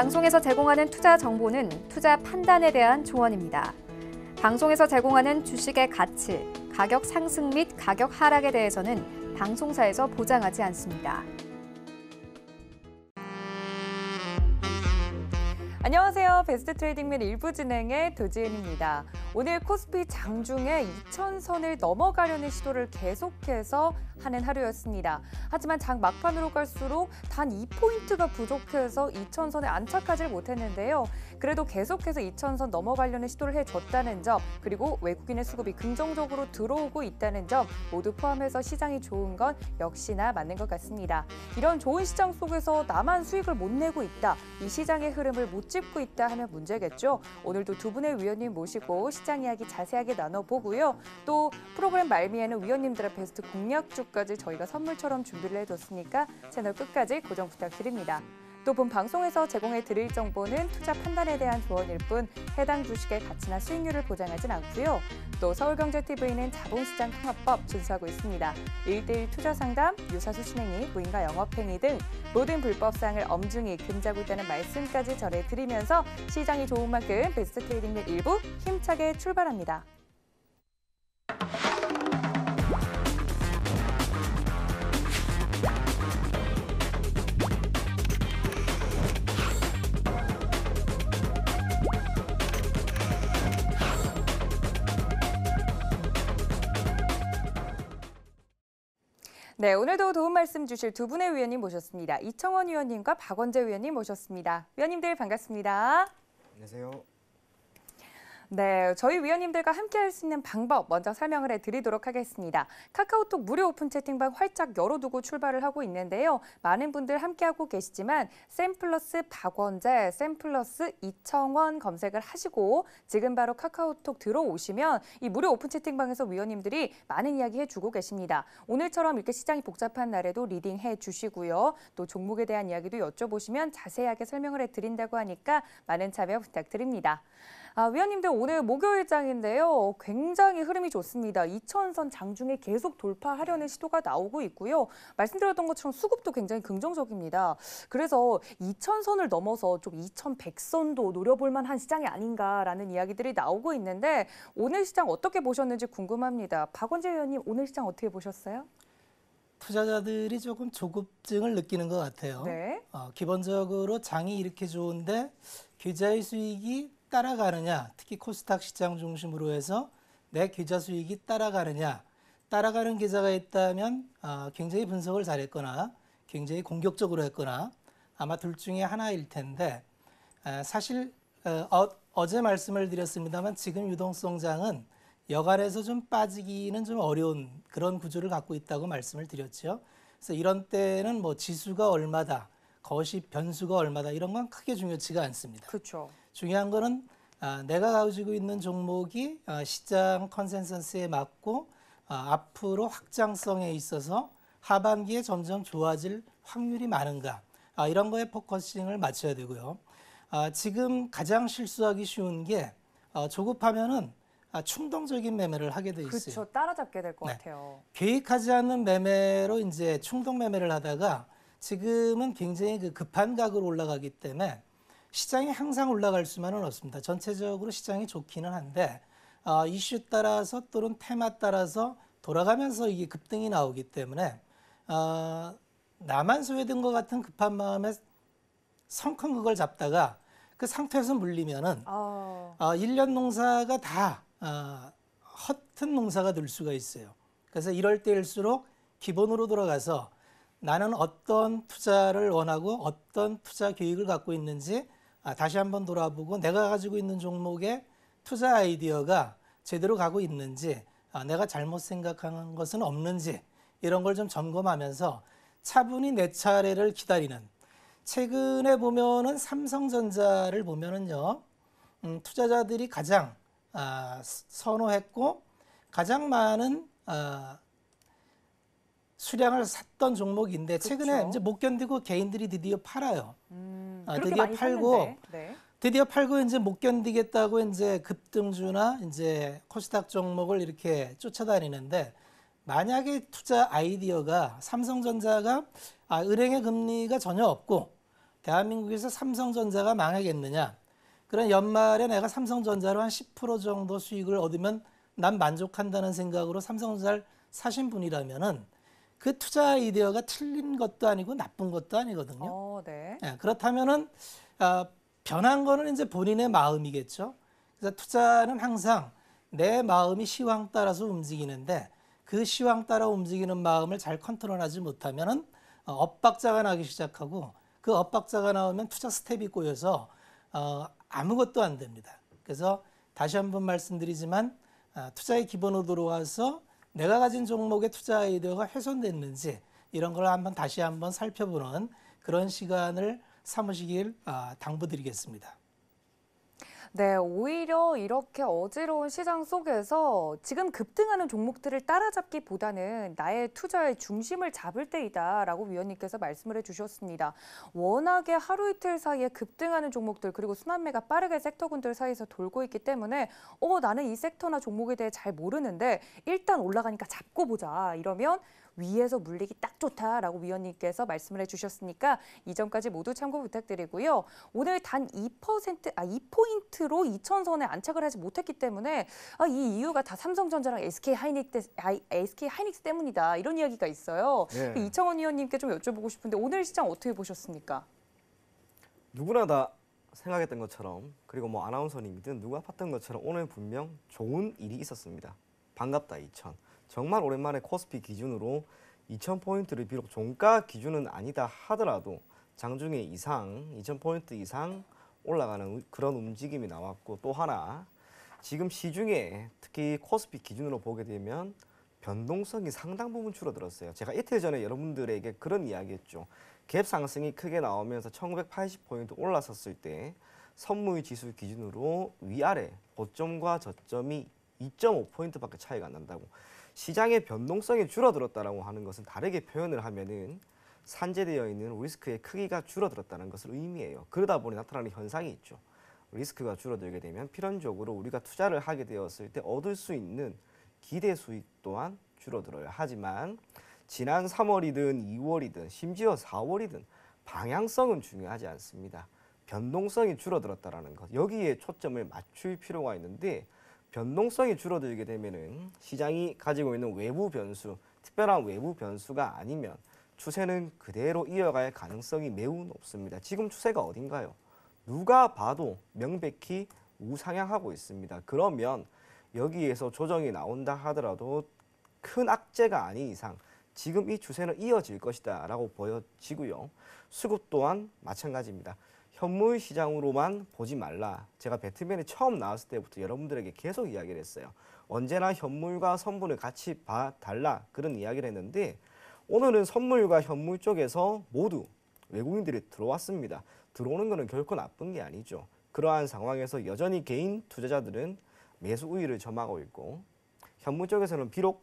방송에서 제공하는 투자 정보는 투자 판단에 대한 조언입니다. 방송에서 제공하는 주식의 가치, 가격 상승 및 가격 하락에 대해서는 방송사에서 보장하지 않습니다. 안녕하세요. 베스트 트레이딩맨 일부 진행의 도지은입니다. 오늘 코스피 장중에 2,000선을 넘어가려는 시도를 계속해서 하는 하루였습니다. 하지만 장 막판으로 갈수록 단 2포인트가 부족해서 2천선에 안착하지 못했는데요. 그래도 계속해서 2천선 넘어가려는 시도를 해줬다는 점 그리고 외국인의 수급이 긍정적으로 들어오고 있다는 점 모두 포함해서 시장이 좋은 건 역시나 맞는 것 같습니다. 이런 좋은 시장 속에서 나만 수익을 못 내고 있다. 이 시장의 흐름을 못 짚고 있다 하면 문제겠죠. 오늘도 두 분의 위원님 모시고 시장 이야기 자세하게 나눠보고요. 또 프로그램 말미에는 위원님들의 베스트 공략주 재료까지 저희가 선물처럼 준비를 해뒀으니까 채널 끝까지 고정 부탁드립니다. 또 본 방송에서 제공해 드릴 정보는 투자 판단에 대한 조언일 뿐 해당 주식의 가치나 수익률을 보장하진 않고요. 또 서울경제TV는 자본시장 통합법 준수하고 있습니다. 일대일 투자 상담, 유사수 신행위, 무인가 영업행위 등 모든 불법사항을 엄중히 금지하다는 말씀까지 전해드리면서 시장이 좋은 만큼 베스트 트레이딩 일부 힘차게 출발합니다. 네, 오늘도 도움 말씀 주실 두 분의 위원님 모셨습니다. 이청원 위원님과 박원재 위원님 모셨습니다. 위원님들 반갑습니다. 안녕하세요. 네, 저희 위원님들과 함께할 수 있는 방법 먼저 설명을 해드리도록 하겠습니다. 카카오톡 무료 오픈 채팅방 활짝 열어두고 출발을 하고 있는데요. 많은 분들 함께하고 계시지만 샘플러스 박원재, 샘플러스 이청원 검색을 하시고 지금 바로 카카오톡 들어오시면 이 무료 오픈 채팅방에서 위원님들이 많은 이야기 해주고 계십니다. 오늘처럼 이렇게 시장이 복잡한 날에도 리딩해 주시고요. 또 종목에 대한 이야기도 여쭤보시면 자세하게 설명을 해드린다고 하니까 많은 참여 부탁드립니다. 아, 위원님들 오늘 목요일장인데요. 굉장히 흐름이 좋습니다. 2 0 0 0선 장중에 계속 돌파하려는 시도가 나오고 있고요. 말씀드렸던 것처럼 수급도 굉장히 긍정적입니다. 그래서 2 0 0 0선을 넘어서 좀 2,100선도 노려볼 만한 시장이 아닌가라는 이야기들이 나오고 있는데 오늘 시장 어떻게 보셨는지 궁금합니다. 박원재 위원님 오늘 시장 어떻게 보셨어요? 투자자들이 조금 조급증을 느끼는 것 같아요. 네. 어, 기본적으로 장이 이렇게 좋은데 계좌의 수익이 따라가느냐, 특히 코스닥 시장 중심으로 해서 내 계좌 수익이 따라가느냐, 따라가는 계좌가 있다면 아, 굉장히 분석을 잘했거나 굉장히 공격적으로 했거나 아마 둘 중에 하나일 텐데 아, 사실 어, 어, 어제 말씀을 드렸습니다만 지금 유동성장은 여간에서 좀 빠지기는 좀 어려운 그런 구조를 갖고 있다고 말씀을 드렸죠. 그래서 이런 때는 뭐 지수가 얼마다 것이 변수가 얼마다 이런 건 크게 중요치가 않습니다. 그렇죠. 중요한 거는 아, 내가 가지고 있는 종목이 아, 시장 컨센서스에 맞고 아, 앞으로 확장성에 있어서 하반기에 점점 좋아질 확률이 많은가 아, 이런 거에 포커싱을 맞춰야 되고요. 아, 지금 가장 실수하기 쉬운 게 아, 조급하면은 아, 충동적인 매매를 하게 돼 있어요. 그렇죠. 따라잡게 될것 네. 같아요. 계획하지 않은 매매로 이제 충동 매매를 하다가 지금은 굉장히 그 급한 각으로 올라가기 때문에 시장이 항상 올라갈 수만은 없습니다. 전체적으로 시장이 좋기는 한데 어, 이슈 따라서 또는 테마 따라서 돌아가면서 이게 급등이 나오기 때문에 어, 나만 소외된 것 같은 급한 마음에 성큼 그걸 잡다가 그 상태에서 물리면은 어. 어, 1년 농사가 다 어, 허튼 농사가 될 수가 있어요. 그래서 이럴 때일수록 기본으로 돌아가서 나는 어떤 투자를 원하고 어떤 투자 계획을 갖고 있는지 아, 다시 한번 돌아보고 내가 가지고 있는 종목의 투자 아이디어가 제대로 가고 있는지 아, 내가 잘못 생각한 것은 없는지 이런 걸 좀 점검하면서 차분히 내 차례를 기다리는 최근에 보면은 삼성전자를 보면은요 음, 투자자들이 가장 아, 선호했고 가장 많은 아, 수량을 샀던 종목인데 그렇죠. 최근에 이제 못 견디고 개인들이 드디어 팔아요. 음, 아, 드디어 팔고 네. 드디어 팔고 이제 못 견디겠다고 이제 급등주나 이제 코스닥 종목을 이렇게 쫓아다니는데 만약에 투자 아이디어가 삼성전자가 아, 은행의 금리가 전혀 없고 대한민국에서 삼성전자가 망하겠느냐 그런 연말에 내가 삼성전자로 한 10% 정도 수익을 얻으면 난 만족한다는 생각으로 삼성전자를 사신 분이라면은 그 투자 아이디어가 틀린 것도 아니고 나쁜 것도 아니거든요. 어, 네. 예, 그렇다면은 아, 변한 거는 이제 본인의 마음이겠죠. 그래서 투자는 항상 내 마음이 시황 따라서 움직이는데 그 시황 따라 움직이는 마음을 잘 컨트롤하지 못하면은 어, 엇박자가 나기 시작하고 그 엇박자가 나오면 투자 스텝이 꼬여서 어, 아무것도 안 됩니다. 그래서 다시 한 번 말씀드리지만 아, 투자의 기본으로 들어와서 내가 가진 종목의 투자 아이디어가 훼손됐는지 이런 걸 한번 다시 한번 살펴보는 그런 시간을 삼으시길 아, 당부드리겠습니다. 네, 오히려 이렇게 어지러운 시장 속에서 지금 급등하는 종목들을 따라잡기보다는 나의 투자의 중심을 잡을 때이다라고 위원님께서 말씀을 해주셨습니다. 워낙에 하루 이틀 사이에 급등하는 종목들 그리고 순환매가 빠르게 섹터군들 사이에서 돌고 있기 때문에 어 나는 이 섹터나 종목에 대해 잘 모르는데 일단 올라가니까 잡고 보자 이러면 위에서 물리기 딱 좋다라고 위원님께서 말씀을 해주셨으니까 이 점까지 모두 참고 부탁드리고요. 오늘 단 2%, 아, 2포인트로 2천선에 안착을 하지 못했기 때문에 아, 이 이유가 다 삼성전자랑 SK 하이닉스, 아, SK 하이닉스 때문이다 이런 이야기가 있어요. 네. 이청원 위원님께 좀 여쭤보고 싶은데 오늘 시장 어떻게 보셨습니까? 누구나 다 생각했던 것처럼 그리고 뭐 아나운서님이든 누가 봤던 것처럼 오늘 분명 좋은 일이 있었습니다. 반갑다 이천. 정말 오랜만에 코스피 기준으로 2,000포인트를 비록 종가 기준은 아니다 하더라도 장중에 이상, 2,000포인트 이상 올라가는 그런 움직임이 나왔고 또 하나 지금 시중에 특히 코스피 기준으로 보게 되면 변동성이 상당 부분 줄어들었어요. 제가 이틀 전에 여러분들에게 그런 이야기 했죠. 갭 상승이 크게 나오면서 1980포인트 올라섰을 때 선물 지수 기준으로 위아래 고점과 저점이 2.5포인트밖에 차이가 안 난다고. 시장의 변동성이 줄어들었다라고 하는 것은 다르게 표현을 하면은 산재되어 있는 리스크의 크기가 줄어들었다는 것을 의미해요. 그러다 보니 나타나는 현상이 있죠. 리스크가 줄어들게 되면 필연적으로 우리가 투자를 하게 되었을 때 얻을 수 있는 기대 수익 또한 줄어들어요. 하지만 지난 3월이든 2월이든 심지어 4월이든 방향성은 중요하지 않습니다. 변동성이 줄어들었다는 것. 여기에 초점을 맞출 필요가 있는데 변동성이 줄어들게 되면은 시장이 가지고 있는 외부 변수, 특별한 외부 변수가 아니면 추세는 그대로 이어갈 가능성이 매우 높습니다. 지금 추세가 어딘가요? 누가 봐도 명백히 우상향하고 있습니다. 그러면 여기에서 조정이 나온다 하더라도 큰 악재가 아닌 이상 지금 이 추세는 이어질 것이다 라고 보여지고요. 수급 또한 마찬가지입니다. 현물 시장으로만 보지 말라. 제가 배트맨이 처음 나왔을 때부터 여러분들에게 계속 이야기를 했어요. 언제나 현물과 선물을 같이 봐 달라 그런 이야기를 했는데 오늘은 선물과 현물 쪽에서 모두 외국인들이 들어왔습니다. 들어오는 것은 결코 나쁜 게 아니죠. 그러한 상황에서 여전히 개인 투자자들은 매수 우위를 점하고 있고 현물 쪽에서는 비록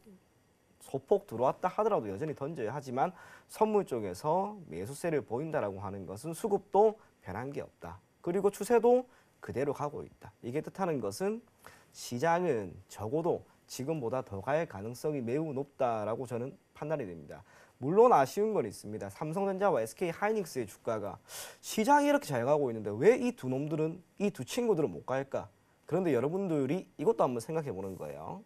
소폭 들어왔다 하더라도 여전히 던져야 하지만 선물 쪽에서 매수세를 보인다라고 하는 것은 수급도 변한 게 없다. 그리고 추세도 그대로 가고 있다. 이게 뜻하는 것은 시장은 적어도 지금보다 더 갈 가능성이 매우 높다라고 저는 판단이 됩니다. 물론 아쉬운 건 있습니다. 삼성전자와 SK 하이닉스의 주가가 시장이 이렇게 잘 가고 있는데 왜 이 두 놈들은 이 두 친구들은 못 갈까? 그런데 여러분들이 이것도 한번 생각해 보는 거예요.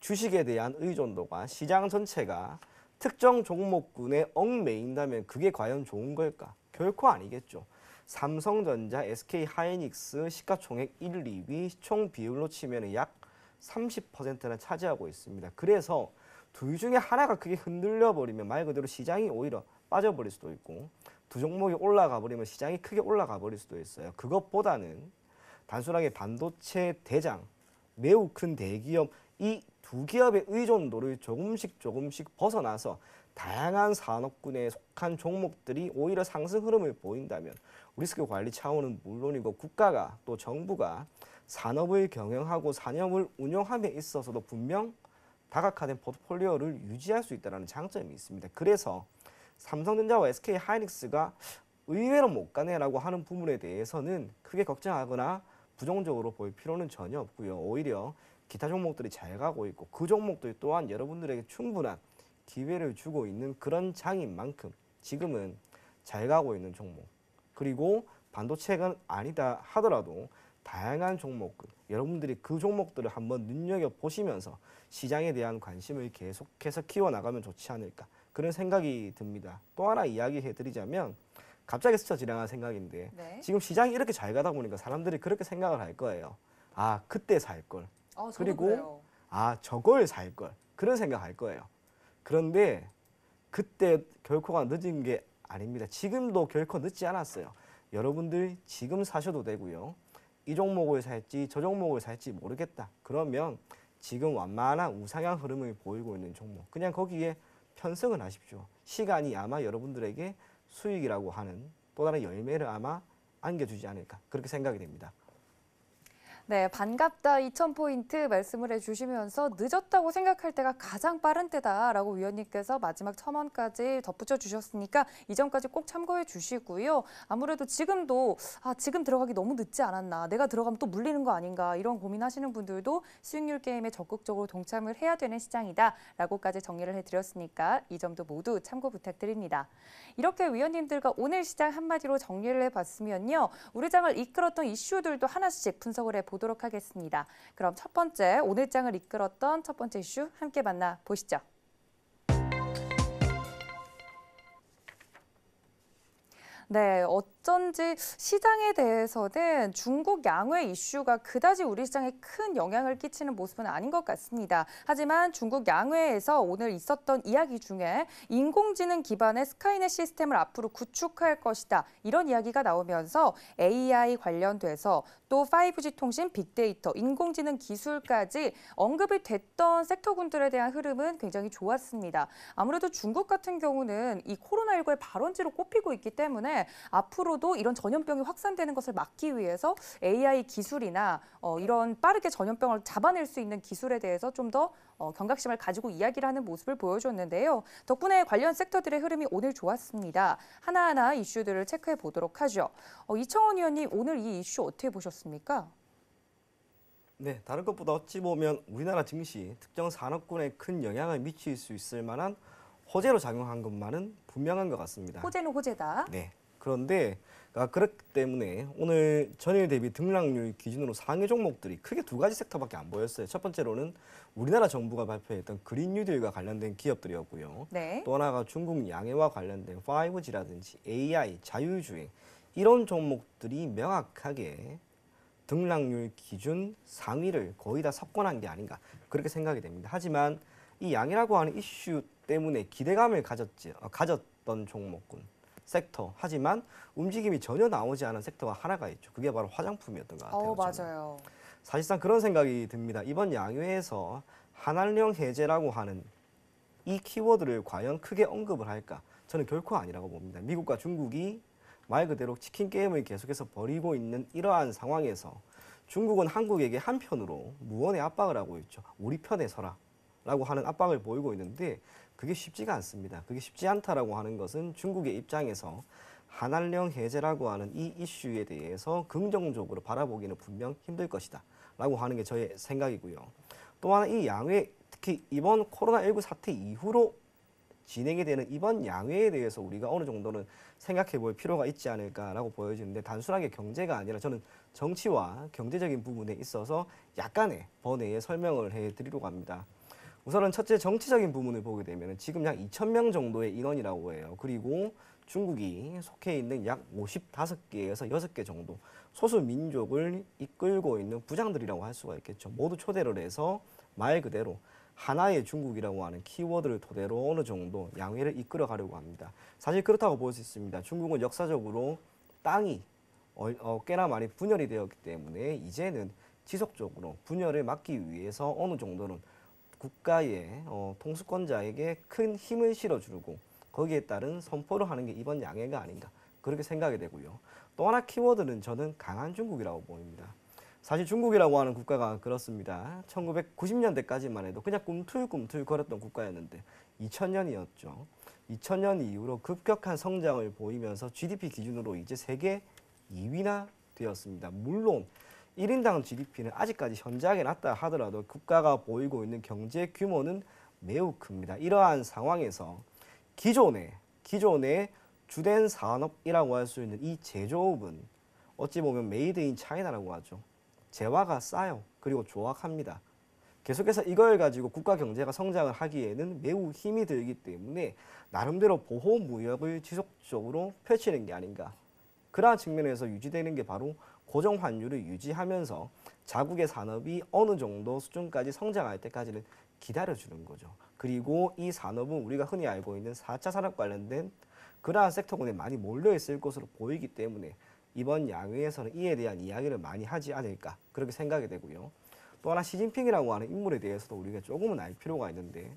주식에 대한 의존도가 시장 전체가 특정 종목군에 얽매인다면 그게 과연 좋은 걸까? 결코 아니겠죠. 삼성전자, SK하이닉스 시가총액 1, 2위 총 비율로 치면 약 30%나 차지하고 있습니다. 그래서 둘 중에 하나가 크게 흔들려 버리면 말 그대로 시장이 오히려 빠져버릴 수도 있고 두 종목이 올라가 버리면 시장이 크게 올라가 버릴 수도 있어요. 그것보다는 단순하게 반도체 대장, 매우 큰 대기업 이 두 기업의 의존도를 조금씩 조금씩 벗어나서 다양한 산업군에 속한 종목들이 오히려 상승 흐름을 보인다면 리스크 관리 차원은 물론이고 국가가 또 정부가 산업을 경영하고 산업을 운영함에 있어서도 분명 다각화된 포트폴리오를 유지할 수 있다는 장점이 있습니다. 그래서 삼성전자와 SK하이닉스가 의외로 못 가네라고 하는 부분에 대해서는 크게 걱정하거나 부정적으로 볼 필요는 전혀 없고요. 오히려 기타 종목들이 잘 가고 있고 그 종목들 또한 여러분들에게 충분한 기회를 주고 있는 그런 장인 만큼 지금은 잘 가고 있는 종목 그리고 반도체가 아니다 하더라도 다양한 종목들 여러분들이 그 종목들을 한번 눈여겨보시면서 시장에 대한 관심을 계속해서 키워나가면 좋지 않을까 그런 생각이 듭니다. 또 하나 이야기해드리자면 갑자기 스쳐 지나간 생각인데 네. 지금 시장이 이렇게 잘 가다 보니까 사람들이 그렇게 생각을 할 거예요. 아 그때 살걸 아, 어, 그리고 그래요. 아 저걸 살 걸 그런 생각할 거예요. 그런데 그때 결코가 늦은 게 아닙니다. 지금도 결코 늦지 않았어요. 여러분들 지금 사셔도 되고요. 이 종목을 살지 저 종목을 살지 모르겠다. 그러면 지금 완만한 우상향 흐름을 보이고 있는 종목 그냥 거기에 편성을 하십시오. 시간이 아마 여러분들에게 수익이라고 하는 또 다른 열매를 아마 안겨주지 않을까 그렇게 생각이 됩니다. 네, 반갑다 2000포인트 말씀을 해주시면서 늦었다고 생각할 때가 가장 빠른 때다라고 위원님께서 마지막 천원까지 덧붙여 주셨으니까 이전까지 꼭 참고해 주시고요. 아무래도 지금도 아, 지금 들어가기 너무 늦지 않았나 내가 들어가면 또 물리는 거 아닌가 이런 고민하시는 분들도 수익률 게임에 적극적으로 동참을 해야 되는 시장이다라고까지 정리를 해드렸으니까 이 점도 모두 참고 부탁드립니다. 이렇게 위원님들과 오늘 시장 한마디로 정리를 해봤으면요. 우리 장을 이끌었던 이슈들도 하나씩 분석을 해보 보도록 하겠습니다. 그럼 첫 번째 오늘장을 이끌었던 첫 번째 이슈 함께 만나보시죠. 네, 어쩐지 시장에 대해서는 중국 양회 이슈가 그다지 우리 시장에 큰 영향을 끼치는 모습은 아닌 것 같습니다. 하지만 중국 양회에서 오늘 있었던 이야기 중에 인공지능 기반의 스카이넷 시스템을 앞으로 구축할 것이다. 이런 이야기가 나오면서 AI 관련돼서 또 5G 통신, 빅데이터, 인공지능 기술까지 언급이 됐던 섹터군들에 대한 흐름은 굉장히 좋았습니다. 아무래도 중국 같은 경우는 이 코로나19의 발원지로 꼽히고 있기 때문에 앞으로도 이런 전염병이 확산되는 것을 막기 위해서 AI 기술이나 어, 이런 빠르게 전염병을 잡아낼 수 있는 기술에 대해서 좀더 어, 경각심을 가지고 이야기를 하는 모습을 보여줬는데요. 덕분에 관련 섹터들의 흐름이 오늘 좋았습니다. 하나하나 이슈들을 체크해 보도록 하죠. 어, 이청원 의원님 오늘 이 이슈 어떻게 보셨습니까? 네, 다른 것보다 어찌 보면 우리나라 증시 특정 산업군에 큰 영향을 미칠 수 있을 만한 호재로 작용한 것만은 분명한 것 같습니다. 호재는 호재다. 네, 그런데 아, 그렇기 때문에 오늘 전일 대비 등락률 기준으로 상위 종목들이 크게 두 가지 섹터밖에 안 보였어요. 첫 번째로는 우리나라 정부가 발표했던 그린 뉴딜과 관련된 기업들이었고요. 네. 또 하나가 중국 양해와 관련된 5G라든지 AI, 자율주행 이런 종목들이 명확하게 등락률 기준 상위를 거의 다 석권한 게 아닌가 그렇게 생각이 됩니다. 하지만 이 양이라고 하는 이슈 때문에 기대감을 가졌지, 어, 가졌던 종목군 섹터 하지만 움직임이 전혀 나오지 않은 섹터가 하나가 있죠. 그게 바로 화장품이었던 것 같아요. 어, 맞아요. 사실상 그런 생각이 듭니다. 이번 양회에서 한한령 해제라고 하는 이 키워드를 과연 크게 언급을 할까? 저는 결코 아니라고 봅니다. 미국과 중국이 말 그대로 치킨 게임을 계속해서 벌이고 있는 이러한 상황에서 중국은 한국에게 한편으로 무언의 압박을 하고 있죠. 우리 편에 서라. 라고 하는 압박을 보이고 있는데 그게 쉽지가 않습니다. 그게 쉽지 않다라고 하는 것은 중국의 입장에서 한한령 해제라고 하는 이 이슈에 대해서 긍정적으로 바라보기는 분명 힘들 것이다. 라고 하는 게 저의 생각이고요. 또한 이 양회, 특히 이번 코로나19 사태 이후로 진행이 되는 이번 양회에 대해서 우리가 어느 정도는 생각해 볼 필요가 있지 않을까라고 보여지는데 단순하게 경제가 아니라 저는 정치와 경제적인 부분에 있어서 약간의 번외의 설명을 해 드리려고 합니다. 우선은 첫째 정치적인 부분을 보게 되면 지금 약 2천 명 정도의 인원이라고 해요. 그리고 중국이 속해 있는 약 55개에서 6개 정도 소수 민족을 이끌고 있는 부장들이라고 할 수가 있겠죠. 모두 초대를 해서 말 그대로 하나의 중국이라고 하는 키워드를 토대로 어느 정도 양해를 이끌어 가려고 합니다. 사실 그렇다고 볼 수 있습니다. 중국은 역사적으로 땅이 어, 어, 꽤나 많이 분열이 되었기 때문에 이제는 지속적으로 분열을 막기 위해서 어느 정도는 국가의 어, 통수권자에게 큰 힘을 실어주고 거기에 따른 선포를 하는 게 이번 양해가 아닌가 그렇게 생각이 되고요. 또 하나 키워드는 저는 강한 중국이라고 보입니다. 사실 중국이라고 하는 국가가 그렇습니다. 1990년대까지만 해도 그냥 꿈틀꿈틀 거렸던 국가였는데 2000년이었죠. 2000년 이후로 급격한 성장을 보이면서 GDP 기준으로 이제 세계 2위나 되었습니다. 물론 1인당 GDP는 아직까지 현저하게 낮다 하더라도 국가가 보이고 있는 경제 규모는 매우 큽니다. 이러한 상황에서 기존의 기존의 주된 산업이라고 할 수 있는 이 제조업은 어찌 보면 메이드 인 차이나라고 하죠. 재화가 싸요. 그리고 조악합니다. 계속해서 이걸 가지고 국가 경제가 성장을 하기에는 매우 힘이 들기 때문에 나름대로 보호 무역을 지속적으로 펼치는 게 아닌가. 그러한 측면에서 유지되는 게 바로 고정 환율을 유지하면서 자국의 산업이 어느 정도 수준까지 성장할 때까지는 기다려주는 거죠. 그리고 이 산업은 우리가 흔히 알고 있는 4차 산업 관련된 그러한 섹터군에 많이 몰려있을 것으로 보이기 때문에 이번 양회에서는 이에 대한 이야기를 많이 하지 않을까 그렇게 생각이 되고요. 또 하나 시진핑이라고 하는 인물에 대해서도 우리가 조금은 알 필요가 있는데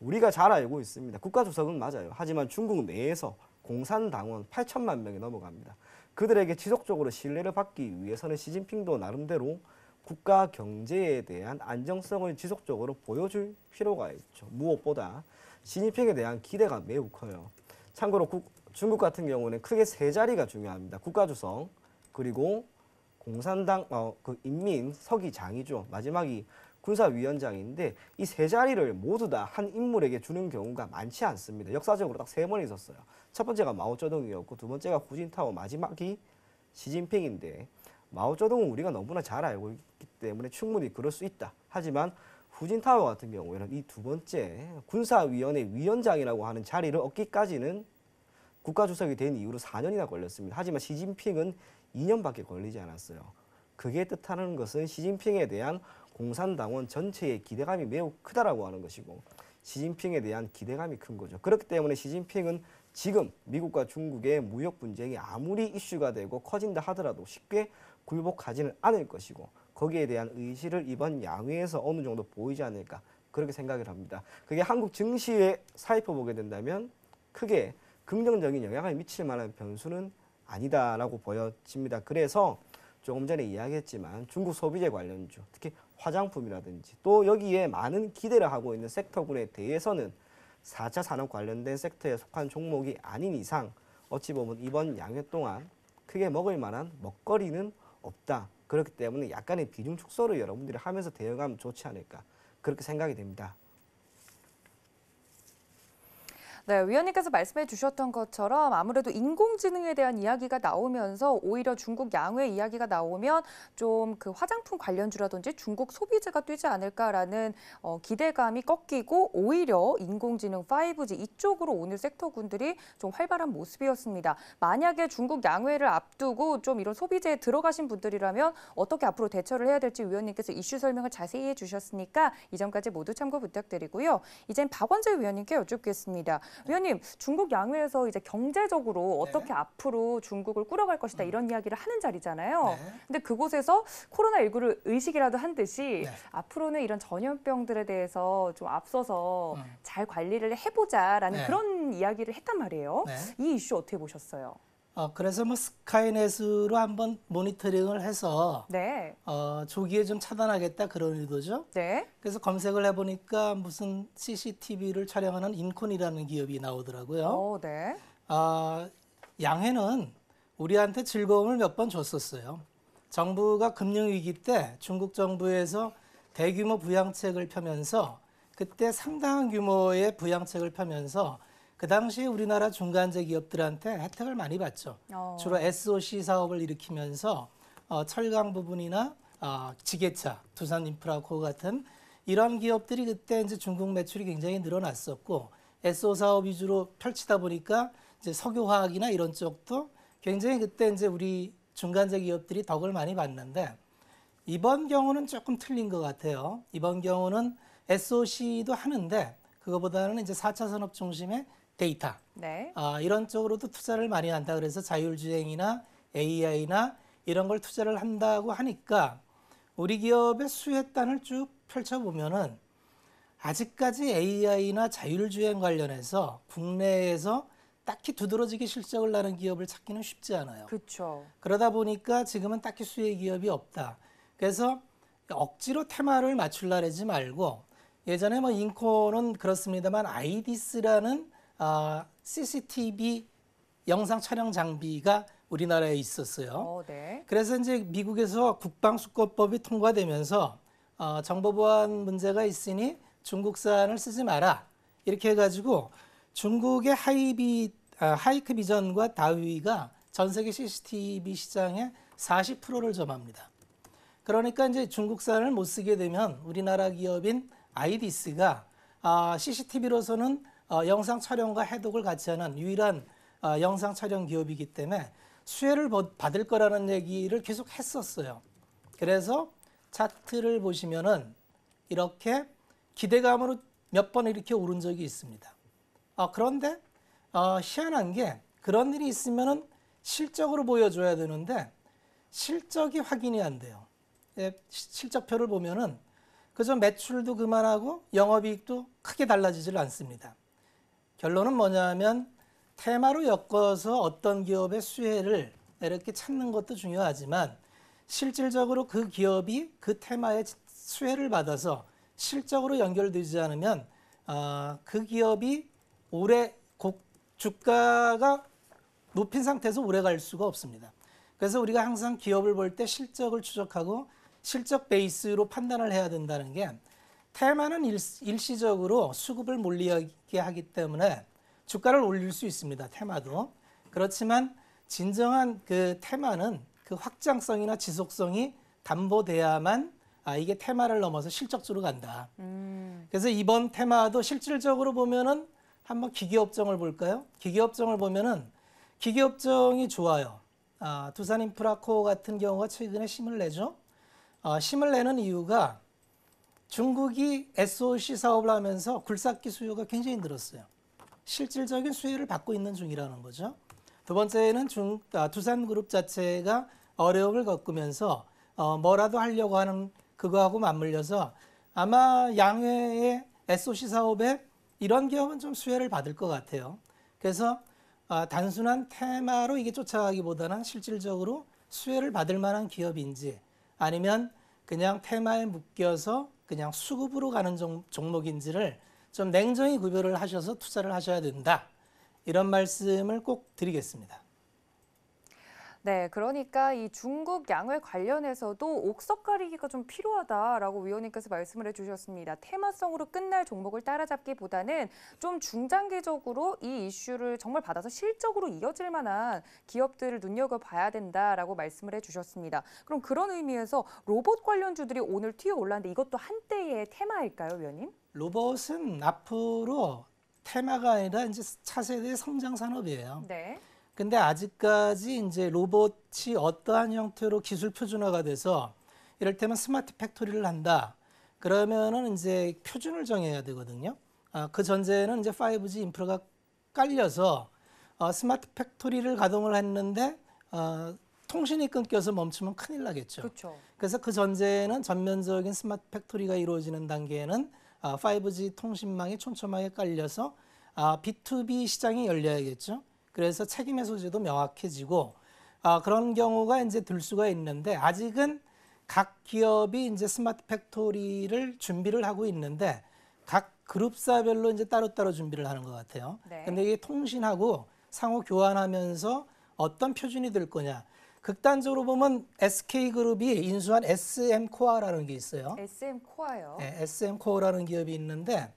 우리가 잘 알고 있습니다. 국가주석은 맞아요. 하지만 중국 내에서 공산당원 8천만 명이 넘어갑니다. 그들에게 지속적으로 신뢰를 받기 위해서는 시진핑도 나름대로 국가 경제에 대한 안정성을 지속적으로 보여줄 필요가 있죠. 무엇보다 시진핑에 대한 기대가 매우 커요. 참고로 국, 중국 같은 경우는 크게 세 자리가 중요합니다. 국가주성, 그리고 공산당, 어, 그 인민, 서기장이죠. 마지막이 군사위원장인데 이 세 자리를 모두 다 한 인물에게 주는 경우가 많지 않습니다. 역사적으로 딱 세 번 있었어요. 첫 번째가 마오쩌둥이었고 두 번째가 후진타오 마지막이 시진핑인데 마오쩌둥은 우리가 너무나 잘 알고 있기 때문에 충분히 그럴 수 있다. 하지만 후진타오 같은 경우에는 이 두 번째 군사위원회 위원장이라고 하는 자리를 얻기까지는 국가주석이 된 이후로 4년이나 걸렸습니다. 하지만 시진핑은 2년밖에 걸리지 않았어요. 그게 뜻하는 것은 시진핑에 대한 공산당원 전체의 기대감이 매우 크다라고 하는 것이고 시진핑에 대한 기대감이 큰 거죠. 그렇기 때문에 시진핑은 지금 미국과 중국의 무역 분쟁이 아무리 이슈가 되고 커진다 하더라도 쉽게 굴복하지는 않을 것이고 거기에 대한 의지를 이번 양회에서 어느 정도 보이지 않을까 그렇게 생각을 합니다. 그게 한국 증시에 살펴보게 된다면 크게 긍정적인 영향을 미칠 만한 변수는 아니다라고 보여집니다. 그래서 조금 전에 이야기했지만 중국 소비재 관련주, 특히 화장품이라든지 또 여기에 많은 기대를 하고 있는 섹터군에 대해서는 4차 산업 관련된 섹터에 속한 종목이 아닌 이상 어찌 보면 이번 양회 동안 크게 먹을 만한 먹거리는 없다. 그렇기 때문에 약간의 비중 축소를 여러분들이 하면서 대응하면 좋지 않을까 그렇게 생각이 됩니다. 네, 위원님께서 말씀해 주셨던 것처럼 아무래도 인공지능에 대한 이야기가 나오면서 오히려 중국 양회 이야기가 나오면 좀 그 화장품 관련주라든지 중국 소비재가 뛰지 않을까라는 어, 기대감이 꺾이고 오히려 인공지능 5G 이쪽으로 오늘 섹터군들이 좀 활발한 모습이었습니다. 만약에 중국 양회를 앞두고 좀 이런 소비재에 들어가신 분들이라면 어떻게 앞으로 대처를 해야 될지 위원님께서 이슈 설명을 자세히 해주셨으니까 이전까지 모두 참고 부탁드리고요. 이젠 박원재 위원님께 여쭙겠습니다. 위원님, 중국 양회에서 이제 경제적으로 네. 어떻게 네. 앞으로 중국을 꾸려갈 것이다 음. 이런 이야기를 하는 자리잖아요. 네. 근데 그곳에서 코로나19를 의식이라도 한 듯이 네. 앞으로는 이런 전염병들에 대해서 좀 앞서서 음. 잘 관리를 해보자라는 네. 그런 이야기를 했단 말이에요. 네. 이 이슈 어떻게 보셨어요? 어, 그래서 뭐 스카이넷으로 한번 모니터링을 해서 네. 어, 조기에 좀 차단하겠다 그런 의도죠. 네. 그래서 검색을 해보니까 무슨 CCTV를 촬영하는 인콘이라는 기업이 나오더라고요. 오, 네. 어, 양해는 우리한테 즐거움을 몇 번 줬었어요. 정부가 금융위기 때 중국 정부에서 대규모 부양책을 펴면서 그때 상당한 규모의 부양책을 펴면서 그 당시 에 우리나라 중간재 기업들한테 혜택을 많이 받죠. 어. 주로 SOC 사업을 일으키면서 어, 철강 부분이나 어, 지게차, 두산 인프라코 같은 이런 기업들이 그때 이제 중국 매출이 굉장히 늘어났었고 SO 사업 위주로 펼치다 보니까 이제 석유화학이나 이런 쪽도 굉장히 그때 이제 우리 중간재 기업들이 덕을 많이 봤는데 이번 경우는 조금 틀린 것 같아요. 이번 경우는 SOC도 하는데 그거보다는 이제 4차 산업 중심의 데이터 네. 아, 이런 쪽으로도 투자를 많이 한다. 그래서 자율주행이나 AI나 이런 걸 투자를 한다고 하니까 우리 기업의 수혜단을 쭉 펼쳐보면은 아직까지 AI나 자율주행 관련해서 국내에서 딱히 두드러지게 실적을 나는 기업을 찾기는 쉽지 않아요. 그렇죠. 그러다 보니까 지금은 딱히 수혜 기업이 없다. 그래서 억지로 테마를 맞출라 그러지 말고 예전에 뭐 인코는 그렇습니다만 아이디스라는 아, CCTV 영상 촬영 장비가 우리나라에 있었어요. 어, 네. 그래서 이제 미국에서 국방수거법이 통과되면서 어, 정보보안 문제가 있으니 중국산을 쓰지 마라 이렇게 해가지고 중국의 하이비 아, 하이크 비전과 다위가 전 세계 CCTV 시장의 40%를 점합니다. 그러니까 이제 중국산을 못 쓰게 되면 우리나라 기업인 아이디스가 아, CCTV로서는 어, 영상 촬영과 해독을 같이 하는 유일한 어, 영상 촬영 기업이기 때문에 수혜를 받을 거라는 얘기를 계속 했었어요. 그래서 차트를 보시면은 이렇게 기대감으로 몇 번 이렇게 오른 적이 있습니다. 어, 그런데 어, 희한한 게 그런 일이 있으면은 실적으로 보여줘야 되는데 실적이 확인이 안 돼요. 예, 실적표를 보면은 그저 매출도 그만하고 영업이익도 크게 달라지질 않습니다. 결론은 뭐냐면 테마로 엮어서 어떤 기업의 수혜를 이렇게 찾는 것도 중요하지만 실질적으로 그 기업이 그 테마의 수혜를 받아서 실적으로 연결되지 않으면 아, 그 기업이 오래 주가가 높인 상태에서 오래 갈 수가 없습니다. 그래서 우리가 항상 기업을 볼 때 실적을 추적하고 실적 베이스로 판단을 해야 된다는 게 테마는 일, 일시적으로 수급을 몰리게 하기 때문에 주가를 올릴 수 있습니다. 테마도. 그렇지만 진정한 그 테마는 그 확장성이나 지속성이 담보돼야만 아 이게 테마를 넘어서 실적주로 간다. 음. 그래서 이번 테마도 실질적으로 보면은 한번 기계업종을 볼까요? 기계업종을 보면은 기계업종이 좋아요. 아, 두산인프라코 같은 경우가 최근에 심을 내죠. 아, 심을 내는 이유가 중국이 SOC 사업을 하면서 굴삭기 수요가 굉장히 늘었어요. 실질적인 수혜를 받고 있는 중이라는 거죠. 두 번째는 중, 아, 두산그룹 자체가 어려움을 겪으면서 어, 뭐라도 하려고 하는 그거하고 맞물려서 아마 양회의 SOC 사업에 이런 기업은 좀 수혜를 받을 것 같아요. 그래서 아, 단순한 테마로 이게 쫓아가기보다는 실질적으로 수혜를 받을 만한 기업인지 아니면 그냥 테마에 묶여서 그냥 수급으로 가는 종목인지를 좀 냉정히 구별을 하셔서 투자를 하셔야 된다. 이런 말씀을 꼭 드리겠습니다. 네, 그러니까 이 중국 양회 관련해서도 옥석 가리기가 좀 필요하다라고 위원님께서 말씀을 해주셨습니다. 테마성으로 끝날 종목을 따라잡기보다는 좀 중장기적으로 이 이슈를 정말 받아서 실적으로 이어질 만한 기업들을 눈여겨봐야 된다라고 말씀을 해주셨습니다. 그럼 그런 의미에서 로봇 관련주들이 오늘 튀어 올랐는데 이것도 한때의 테마일까요, 위원님? 로봇은 앞으로 테마가 아니라 이제 차세대 성장 산업이에요. 네. 근데 아직까지 이제 로봇이 어떠한 형태로 기술 표준화가 돼서 이를테면 스마트 팩토리를 한다. 그러면은 이제 표준을 정해야 되거든요. 아, 그 전제는 이제 5G 인프라가 깔려서 어, 스마트 팩토리를 가동을 했는데 어, 통신이 끊겨서 멈추면 큰일 나겠죠. 그렇죠. 그래서 그 전제는 전면적인 스마트 팩토리가 이루어지는 단계에는 아, 5G 통신망이 촘촘하게 깔려서 아, B2B 시장이 열려야겠죠. 그래서 책임의 소지도 명확해지고 아, 그런 경우가 이제 들 수가 있는데 아직은 각 기업이 이제 스마트 팩토리를 준비를 하고 있는데 각 그룹사별로 이제 따로따로 준비를 하는 것 같아요. 네. 근데 이게 통신하고 상호 교환하면서 어떤 표준이 될 거냐. 극단적으로 보면 SK그룹이 인수한 s m 코어라는게 있어요. SM코아요? 네, SM코어라는 기업이 있는데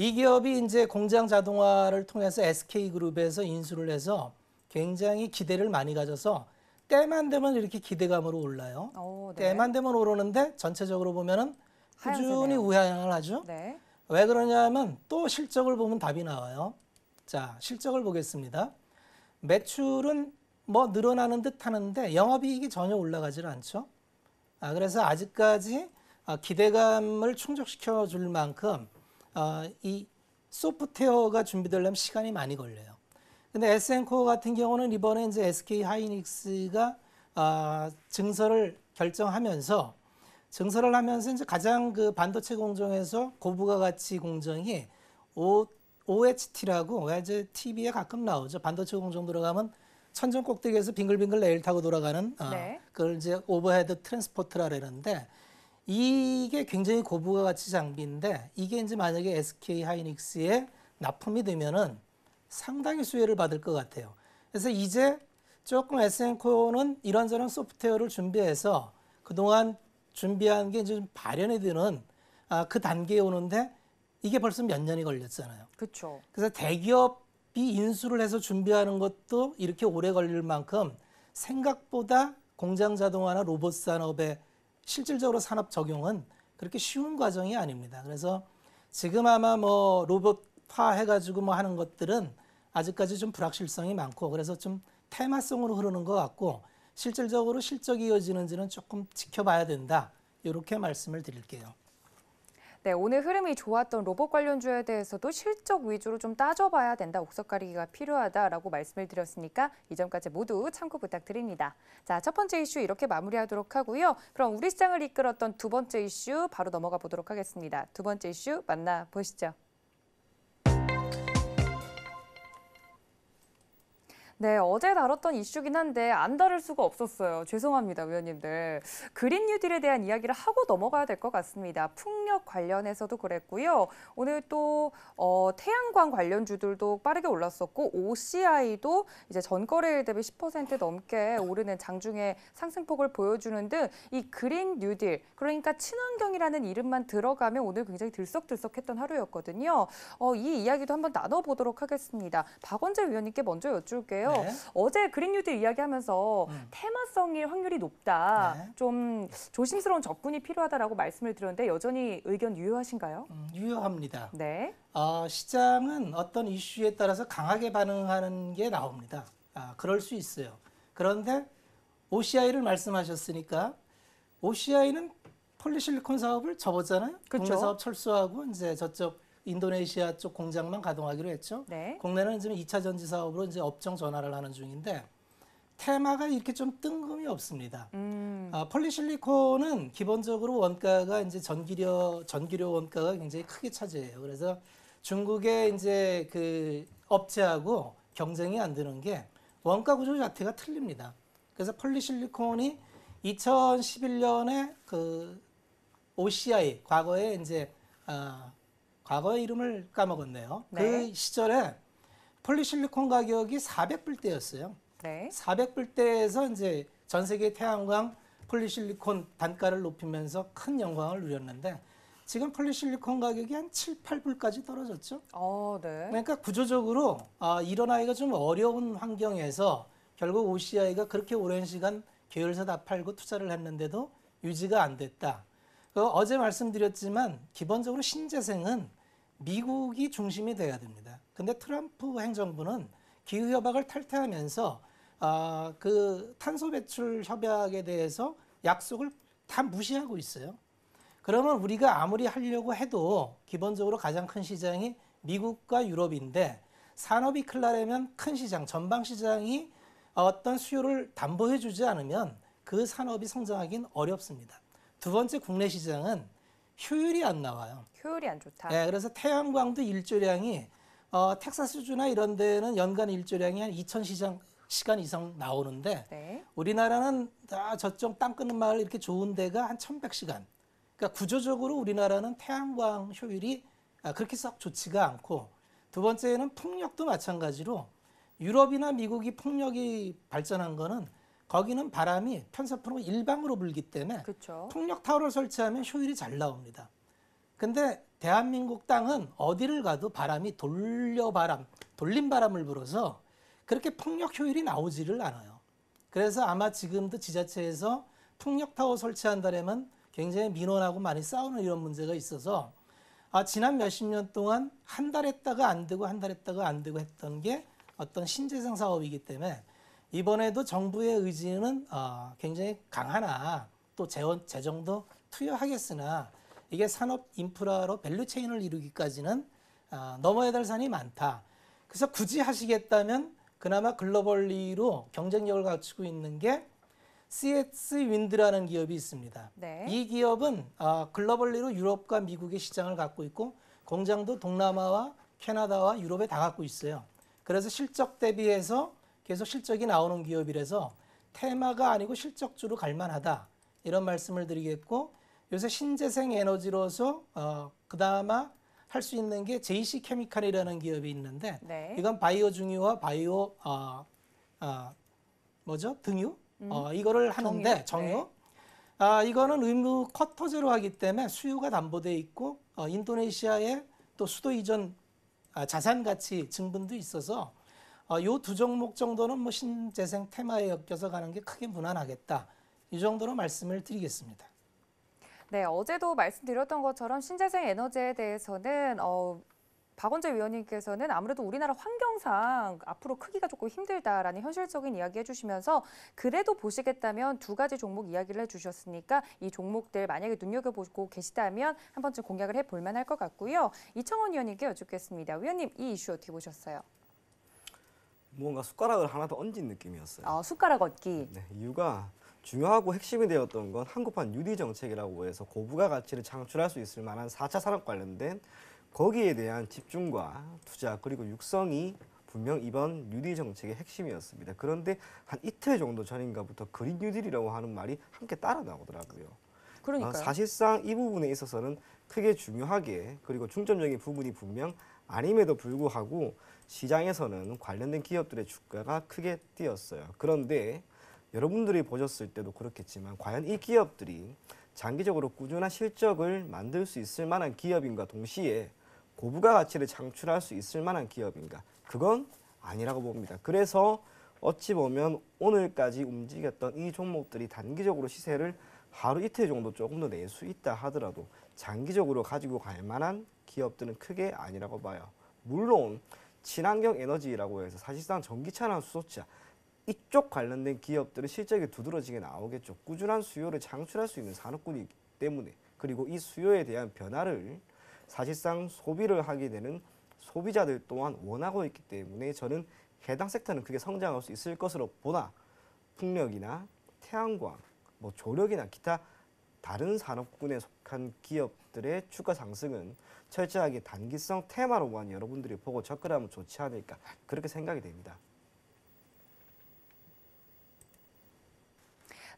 이 기업이 이제 공장 자동화를 통해서 SK그룹에서 인수를 해서 굉장히 기대를 많이 가져서 때만 되면 이렇게 기대감으로 올라요. 오, 네. 때만 되면 오르는데 전체적으로 보면은 꾸준히 우향을 하죠. 네. 왜 그러냐면 또 실적을 보면 답이 나와요. 자, 실적을 보겠습니다. 매출은 뭐 늘어나는 듯 하는데 영업이익이 전혀 올라가질 않죠. 아, 그래서 아직까지 아, 기대감을 충족시켜 줄 만큼 어, 이 소프트웨어가 준비되려면 시간이 많이 걸려요. 근데 SN코어 같은 경우는 이번에 이제 SK 하이닉스가 어, 증설을 결정하면서 증설을 하면서 이제 가장 그 반도체 공정에서 고부가 가치 공정이 오, OHT라고 왜 이제 TV에 가끔 나오죠. 반도체 공정 들어가면 천정 꼭대기에서 빙글빙글 레일 타고 돌아가는 아, 네. 어, 그걸 이제 오버헤드 트랜스포트라 그러는데 이게 굉장히 고부가 가치 장비인데 이게 이제 만약에 SK 하이닉스에 납품이 되면은 상당히 수혜를 받을 것 같아요. 그래서 이제 조금 SN코는 이런저런 소프트웨어를 준비해서 그동안 준비한 게 이제 좀 발현이 되는 아, 그 단계에 오는데 이게 벌써 몇 년이 걸렸잖아요. 그렇죠. 그래서 대기업이 인수를 해서 준비하는 것도 이렇게 오래 걸릴 만큼 생각보다 공장 자동화나 로봇 산업에 실질적으로 산업 적용은 그렇게 쉬운 과정이 아닙니다. 그래서 지금 아마 뭐 로봇화 해가지고 뭐 하는 것들은 아직까지 좀 불확실성이 많고 그래서 좀 테마성으로 흐르는 것 같고 실질적으로 실적이 이어지는지는 조금 지켜봐야 된다. 이렇게 말씀을 드릴게요. 네, 오늘 흐름이 좋았던 로봇 관련주에 대해서도 실적 위주로 좀 따져봐야 된다, 옥석 가리기가 필요하다라고 말씀을 드렸으니까 이 점까지 모두 참고 부탁드립니다. 자, 첫 번째 이슈 이렇게 마무리하도록 하고요. 그럼 우리 시장을 이끌었던 두 번째 이슈 바로 넘어가 보도록 하겠습니다. 두 번째 이슈 만나보시죠. 네, 어제 다뤘던 이슈긴 한데 안 다룰 수가 없었어요. 죄송합니다, 위원님들. 그린 뉴딜에 대한 이야기를 하고 넘어가야 될 것 같습니다. 풍력 관련해서도 그랬고요. 오늘 또 어, 태양광 관련주들도 빠르게 올랐었고 OCI도 이제 전거래일 대비 10% 넘게 오르는 장중에 상승폭을 보여주는 등 이 그린 뉴딜, 그러니까 친환경이라는 이름만 들어가면 오늘 굉장히 들썩들썩했던 하루였거든요. 어, 이 이야기도 한번 나눠보도록 하겠습니다. 박원재 위원님께 먼저 여쭐게요. 있는데요. 네. 어제 그린뉴딜 이야기하면서 음. 테마성일 확률이 높다, 네. 좀 조심스러운 접근이 필요하다라고 말씀을 드렸는데 여전히 의견 유효하신가요? 음, 유효합니다. 네. 어, 시장은 어떤 이슈에 따라서 강하게 반응하는 게 나옵니다. 아, 그럴 수 있어요. 그런데 OCI를 말씀하셨으니까 OCI는 폴리실리콘 사업을 접었잖아요. 그렇 국내 사업 철수하고 이제 저쪽 인도네시아 쪽 공장만 가동하기로 했죠. 네. 국내는 지금 2차 전지 사업으로 이제 업종 전환을 하는 중인데 테마가 이렇게 좀 뜬금이 없습니다. 음. 아, 폴리실리콘은 기본적으로 원가가 이제 전기료 전기료 원가가 굉장히 크게 차지해요. 그래서 중국의 이제 그 업체하고 경쟁이 안 되는 게 원가 구조 자체가 틀립니다. 그래서 폴리실리콘이 2011년에 그 OCI 과거에 이제 아, 과거의 이름을 까먹었네요. 그 네. 그 시절에 폴리실리콘 가격이 400불 대였어요. 네. 400불 대에서 이제 전 세계 태양광 폴리실리콘 단가를 높이면서 큰 영광을 누렸는데 지금 폴리실리콘 가격이 한 7, 8불까지 떨어졌죠. 어, 네. 그러니까 구조적으로 아, 일어나기가 좀 어려운 환경에서 결국 OCI가 그렇게 오랜 시간 계열사 다 팔고 투자를 했는데도 유지가 안 됐다. 그 어제 말씀드렸지만 기본적으로 신재생은 미국이 중심이 돼야 됩니다. 근데 트럼프 행정부는 기후협약을 탈퇴하면서 아, 그 탄소 배출 협약에 대해서 약속을 다 무시하고 있어요. 그러면 우리가 아무리 하려고 해도 기본적으로 가장 큰 시장이 미국과 유럽인데 산업이 클라려면 큰 시장, 전방 시장이 어떤 수요를 담보해 주지 않으면 그 산업이 성장하기는 어렵습니다. 두 번째 국내 시장은 효율이 안 나와요. 효율이 안 좋다. 네, 그래서 태양광도 일조량이 어, 텍사스주나 이런 데는 연간 일조량이 한 2천 시장 시간 이상 나오는데 네. 우리나라는 다 저쪽 땅끊는 마을 이렇게 좋은 데가 한 1,100시간. 그러니까 구조적으로 우리나라는 태양광 효율이 아, 그렇게 썩 좋지가 않고 두 번째는 풍력도 마찬가지로 유럽이나 미국이 풍력이 발전한 거는 거기는 바람이 편사포로 일방으로 불기 때문에 그쵸. 풍력 타워를 설치하면 효율이 잘 나옵니다. 근데 대한민국 땅은 어디를 가도 바람이 돌려바람, 돌림바람을 불어서 그렇게 풍력 효율이 나오지를 않아요. 그래서 아마 지금도 지자체에서 풍력타워 설치한다면 굉장히 민원하고 많이 싸우는 이런 문제가 있어서 아, 지난 몇십 년 동안 한 달 했다가 안 되고 한 달 했다가 안 되고 했던 게 어떤 신재생 사업이기 때문에 이번에도 정부의 의지는 어, 굉장히 강하나 또 재원, 재정도 투여하겠으나 이게 산업 인프라로 밸류체인을 이루기까지는 어, 넘어야 될 산이 많다. 그래서 굳이 하시겠다면 그나마 글로벌리로 경쟁력을 갖추고 있는 게 CS 윈드라는 기업이 있습니다. 네. 이 기업은 어, 글로벌리로 유럽과 미국의 시장을 갖고 있고 공장도 동남아와 캐나다와 유럽에 다 갖고 있어요. 그래서 실적 대비해서 계속 실적이 나오는 기업이라서 테마가 아니고 실적주로 갈만하다 이런 말씀을 드리겠고 요새 신재생 에너지로서 어, 그나마 할수 있는 게 JC 케미칼이라는 기업이 있는데 네. 이건 바이오 중유와 바이오 어, 어, 뭐죠 등유 음. 어, 이거를 하는데 정유, 정유? 네. 아 이거는 의무 쿼터제로 하기 때문에 수요가 담보돼 있고 어, 인도네시아의 또 수도 이전 아, 자산 가치 증분도 있어서 아, 요두 종목 정도는 뭐 신재생 테마에 엮여서 가는 게 크게 무난하겠다. 이 정도로 말씀을 드리겠습니다. 네, 어제도 말씀드렸던 것처럼 신재생 에너지에 대해서는 어, 박원재 위원님께서는 아무래도 우리나라 환경상 앞으로 크기가 조금 힘들다라는 현실적인 이야기 해주시면서 그래도 보시겠다면 두 가지 종목 이야기를 해주셨으니까 이 종목들 만약에 눈여겨보고 계시다면 한 번쯤 공략을 해볼 만할 것 같고요. 이청원 위원님께 여쭙겠습니다. 위원님, 이 이슈 어떻게 보셨어요? 뭔가 숟가락을 하나 더 얹은 느낌이었어요. 아, 숟가락 얻기. 네, 이유가 중요하고 핵심이 되었던 건 한국판 유디 정책이라고 해서 고부가 가치를 창출할 수 있을 만한 4차 산업 관련된 거기에 대한 집중과 투자 그리고 육성이 분명 이번 뉴딜 정책의 핵심이었습니다. 그런데 한 이틀 정도 전인가부터 그린 뉴딜이라고 하는 말이 함께 따라 나오더라고요. 그러니까 사실상 이 부분에 있어서는 크게 중요하게 그리고 중점적인 부분이 분명 아님에도 불구하고 시장에서는 관련된 기업들의 주가가 크게 뛰었어요. 그런데 여러분들이 보셨을 때도 그렇겠지만 과연 이 기업들이 장기적으로 꾸준한 실적을 만들 수 있을 만한 기업인가 동시에 고부가 가치를 창출할 수 있을 만한 기업인가 그건 아니라고 봅니다. 그래서 어찌 보면 오늘까지 움직였던 이 종목들이 단기적으로 시세를 하루 이틀 정도 조금 더 낼 수 있다 하더라도 장기적으로 가지고 갈 만한 기업들은 크게 아니라고 봐요. 물론 친환경 에너지라고 해서 사실상 전기차나 수소차 이쪽 관련된 기업들은 실적이 두드러지게 나오겠죠. 꾸준한 수요를 창출할 수 있는 산업군이기 때문에 그리고 이 수요에 대한 변화를 사실상 소비를 하게 되는 소비자들 또한 원하고 있기 때문에 저는 해당 섹터는 크게 성장할 수 있을 것으로 보나 풍력이나 태양광, 뭐 조력이나 기타 다른 산업군에 속한 기업들의 추가 상승은 철저하게 단기성 테마로 만 여러분들이 보고 접근하면 좋지 않을까 그렇게 생각이 됩니다.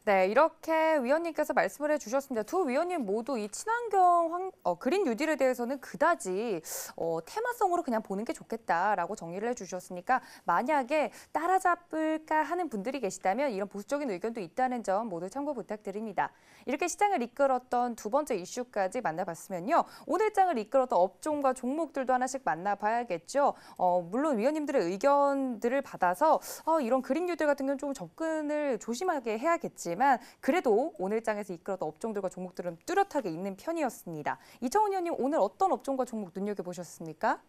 네, 이렇게 위원님께서 말씀을 해주셨습니다. 두 위원님 모두 이 친환경 환, 어, 그린 뉴딜에 대해서는 그다지 어, 테마성으로 그냥 보는 게 좋겠다라고 정리를 해주셨으니까 만약에 따라잡을까 하는 분들이 계시다면 이런 보수적인 의견도 있다는 점 모두 참고 부탁드립니다. 이렇게 시장을 이끌었던 두 번째 이슈까지 만나봤으면요. 오늘 장을 이끌었던 업종과 종목들도 하나씩 만나봐야겠죠. 어, 물론 위원님들의 의견들을 받아서 어, 이런 그린 뉴딜 같은 경우는 좀 접근을 조심하게 해야겠지. 있지만 그래도 오늘 장에서 이끌었던 업종들과 종목들은 뚜렷하게 있는 편이었습니다. 이청훈 위원님 오늘 어떤 업종과 종목 눈여겨보셨습니까?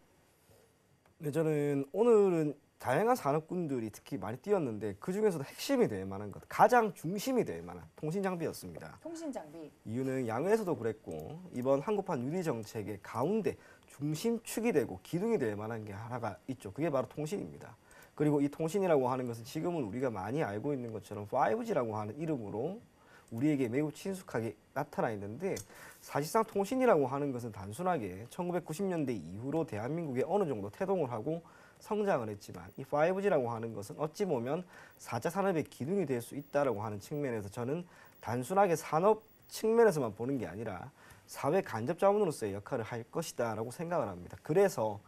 네, 저는 오늘은 다양한 산업군들이 특히 많이 뛰었는데 그중에서도 핵심이 될 만한 것, 가장 중심이 될 만한 통신장비였습니다. 통신장비. 이유는 양회에서도 그랬고 이번 한국판 유리정책의 가운데 중심축이 되고 기둥이 될 만한 게 하나가 있죠. 그게 바로 통신입니다. 그리고 이 통신이라고 하는 것은 지금은 우리가 많이 알고 있는 것처럼 5G라고 하는 이름으로 우리에게 매우 친숙하게 나타나 있는데 사실상 통신이라고 하는 것은 단순하게 1990년대 이후로 대한민국에 어느 정도 태동을 하고 성장을 했지만 이 5G라고 하는 것은 어찌 보면 4차 산업의 기둥이 될 수 있다라고 하는 측면에서 저는 단순하게 산업 측면에서만 보는 게 아니라 사회 간접 자원으로서의 역할을 할 것이다라고 생각을 합니다. 그래서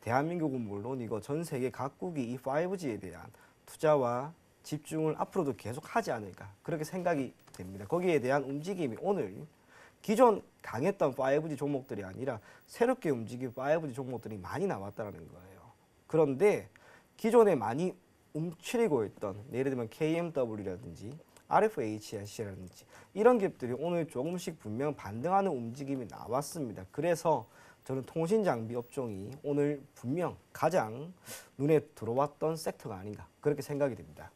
대한민국은 물론이거전 세계 각국이 이 5G에 대한 투자와 집중을 앞으로도 계속 하지 않을까 그렇게 생각이 됩니다. 거기에 대한 움직임이 오늘 기존 강했던 5G 종목들이 아니라 새롭게 움직인 5G 종목들이 많이 나왔다는 거예요. 그런데 기존에 많이 움츠리고 있던 예를 들면 KMW라든지 RFHIC라든지 이런 기업들이 오늘 조금씩 분명 반등하는 움직임이 나왔습니다. 그래서 저는 통신 장비 업종이 오늘 분명 가장 눈에 들어왔던 섹터가 아닌가 그렇게 생각이 됩니다.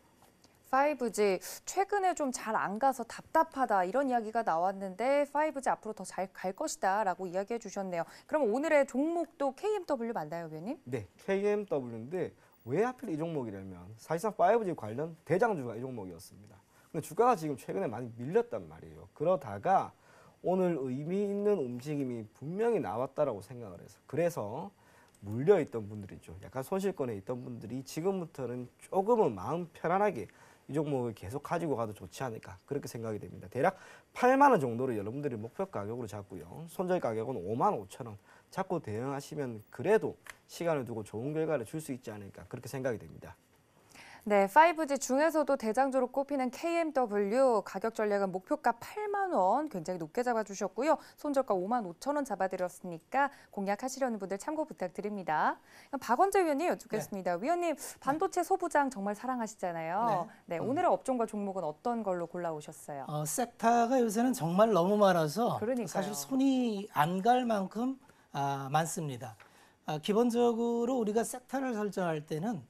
5G 최근에 좀 잘 안 가서 답답하다 이런 이야기가 나왔는데 5G 앞으로 더 잘 갈 것이다 라고 이야기해 주셨네요. 그럼 오늘의 종목도 KMW 맞나요, 위원님? 네, KMW인데 왜 하필 이종목이냐면 사실상 5G 관련 대장주가 이 종목이었습니다. 근데 주가가 지금 최근에 많이 밀렸단 말이에요. 그러다가 오늘 의미 있는 움직임이 분명히 나왔다라고 생각을 해서 그래서 물려있던 분들이 죠 약간 손실권에 있던 분들이 지금부터는 조금은 마음 편안하게 이 종목을 계속 가지고 가도 좋지 않을까 그렇게 생각이 됩니다. 대략 8만 원 정도를 여러분들이 목표 가격으로 잡고요. 손절 가격은 5만 5천 원 잡고 대응하시면 그래도 시간을 두고 좋은 결과를 줄 수 있지 않을까 그렇게 생각이 됩니다. 네, 5G 중에서도 대장조로 꼽히는 KMW 가격 전략은 목표가 8만 원 굉장히 높게 잡아주셨고요. 손절가 5만 5천 원 잡아드렸으니까 공략하시려는 분들 참고 부탁드립니다. 박원재 위원님 여쭙겠습니다. 네. 위원님, 반도체 네. 소부장 정말 사랑하시잖아요. 네, 네 오늘의 음. 업종과 종목은 어떤 걸로 골라오셨어요? 어, 섹터가 요새는 정말 너무 많아서 그러니까요. 사실 손이 안 갈 만큼 아, 많습니다. 아, 기본적으로 우리가 섹터를 설정할 때는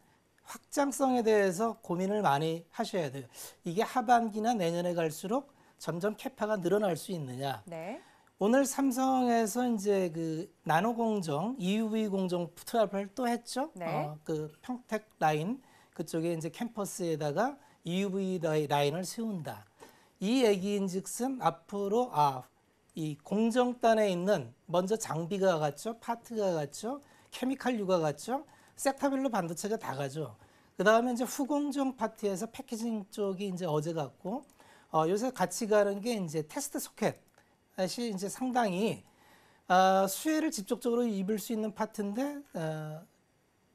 확장성에 대해서 고민을 많이 하셔야 돼요. 이게 하반기나 내년에 갈수록 점점 캐파가 늘어날 수 있느냐. 네. 오늘 삼성에서 이제 그 나노 e 공정, EUV 공정 투합를또 했죠. 네. 어, 그 평택 라인 그쪽에 이제 캠퍼스에다가 EUV 라인을 세운다. 이 얘기인즉슨 앞으로 아 이 공정단에 있는 먼저 장비가 갔죠 파트가 갔죠 케미칼류가 갔죠 섹터별로 반도체가 다 가죠. 그 다음에 이제 후공정 파티에서 패키징 쪽이 이제 어제 갔고 어, 요새 같이 가는 게 이제 테스트 소켓이 이제 상당히 어, 수혜를 직접적으로 입을 수 있는 파트인데 어,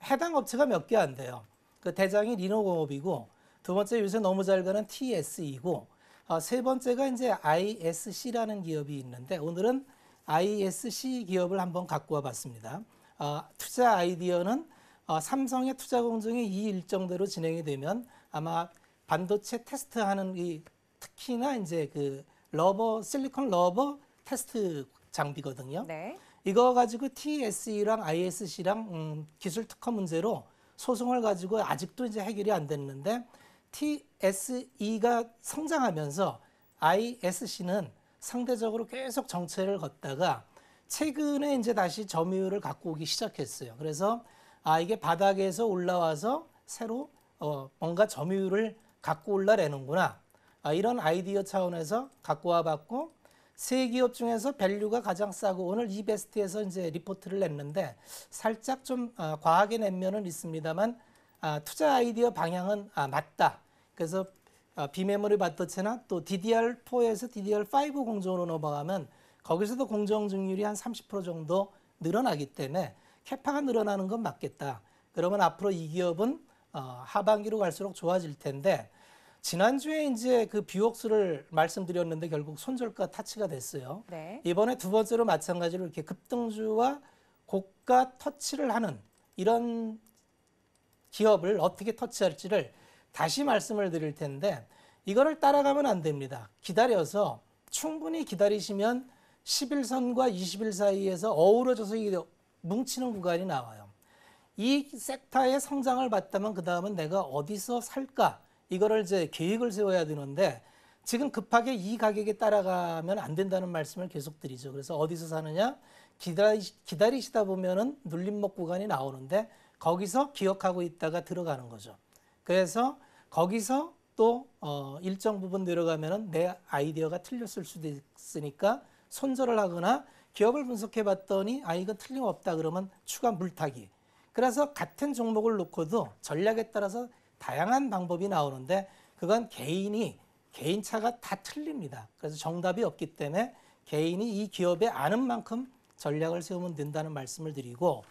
해당 업체가 몇 개 안 돼요. 그 대장이 리노공업이고 두 번째 요새 너무 잘 가는 t s 이고 어, 세 번째가 이제 ISC라는 기업이 있는데 오늘은 ISC 기업을 한번 갖고 와봤습니다. 어, 투자 아이디어는 어, 삼성의 투자 공정이 이 일정대로 진행이 되면 아마 반도체 테스트하는 이 특히나 이제 그 러버 실리콘 러버 테스트 장비거든요. 네. 이거 가지고 TSE랑 ISC랑 음, 기술 특허 문제로 소송을 가지고 아직도 이제 해결이 안 됐는데 TSE가 성장하면서 ISC는 상대적으로 계속 정체를 걷다가 최근에 이제 다시 점유율을 갖고 오기 시작했어요. 그래서 아 이게 바닥에서 올라와서 새로 어, 뭔가 점유율을 갖고 올라내는구나. 아, 이런 아이디어 차원에서 갖고 와봤고 세 기업 중에서 밸류가 가장 싸고 오늘 이베스트에서 이제 리포트를 냈는데 살짝 좀 아, 과하게 낸 면은 있습니다만 아, 투자 아이디어 방향은 아, 맞다. 그래서 아, 비메모리 바터체나 또 DDR4에서 DDR5 공정으로 넘어가면 거기서도 공정 증률이 한 30% 정도 늘어나기 때문에 캐파가 늘어나는 건 맞겠다. 그러면 앞으로 이 기업은 어, 하반기로 갈수록 좋아질 텐데 지난주에 이제 그 비옥수를 말씀드렸는데 결국 손절과터치가 됐어요. 네. 이번에 두 번째로 마찬가지로 이렇게 급등주와 고가 터치를 하는 이런 기업을 어떻게 터치할지를 다시 말씀을 드릴 텐데 이거를 따라가면 안 됩니다. 기다려서 충분히 기다리시면 1 1선과 20일 사이에서 어우러져서 뭉치는 구간이 나와요. 이 섹터의 성장을 봤다면 그 다음은 내가 어디서 살까 이거를 이제 계획을 세워야 되는데 지금 급하게 이 가격에 따라가면 안 된다는 말씀을 계속 드리죠. 그래서 어디서 사느냐 기다리, 시다 보면은 눌림목 구간이 나오는데 거기서 기억하고 있다가 들어가는 거죠. 그래서 거기서 또어 일정 부분 내려가면은 내 아이디어가 틀렸을 수도 있으니까 손절을 하거나 기업을 분석해 봤더니 아 이건 틀림없다 그러면 추가 물타기. 그래서 같은 종목을 놓고도 전략에 따라서 다양한 방법이 나오는데 그건 개인이 개인차가 다 틀립니다. 그래서 정답이 없기 때문에 개인이 이 기업에 아는 만큼 전략을 세우면 된다는 말씀을 드리고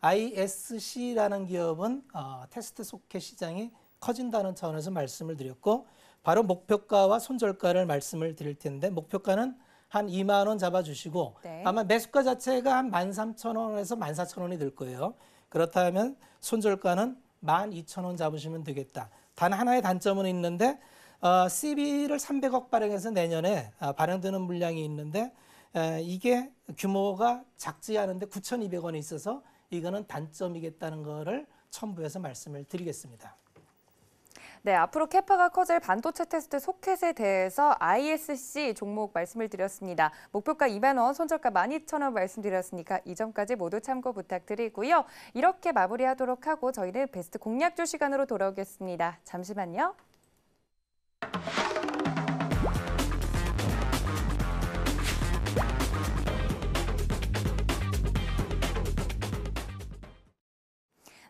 ISC라는 기업은 어, 테스트 소켓 시장이 커진다는 차원에서 말씀을 드렸고 바로 목표가와 손절가를 말씀을 드릴 텐데 목표가는 한 2만 원 잡아주시고 네. 아마 매수가 자체가 한 13,000원에서 14,000원이 될 거예요. 그렇다면 손절가는 12,000원 잡으시면 되겠다. 단 하나의 단점은 있는데 어, CB를 300억 발행해서 내년에 어, 발행되는 물량이 있는데 에, 이게 규모가 작지 않은데 9,200원이 있어서 이거는 단점이겠다는 거를 첨부해서 말씀을 드리겠습니다. 네, 앞으로 캐파가 커질 반도체 테스트 소켓에 대해서 ISC 종목 말씀을 드렸습니다. 목표가 2만 원, 손절가 12,000원 말씀드렸으니까 이 점까지 모두 참고 부탁드리고요. 이렇게 마무리하도록 하고 저희는 베스트 공략주 시간으로 돌아오겠습니다. 잠시만요.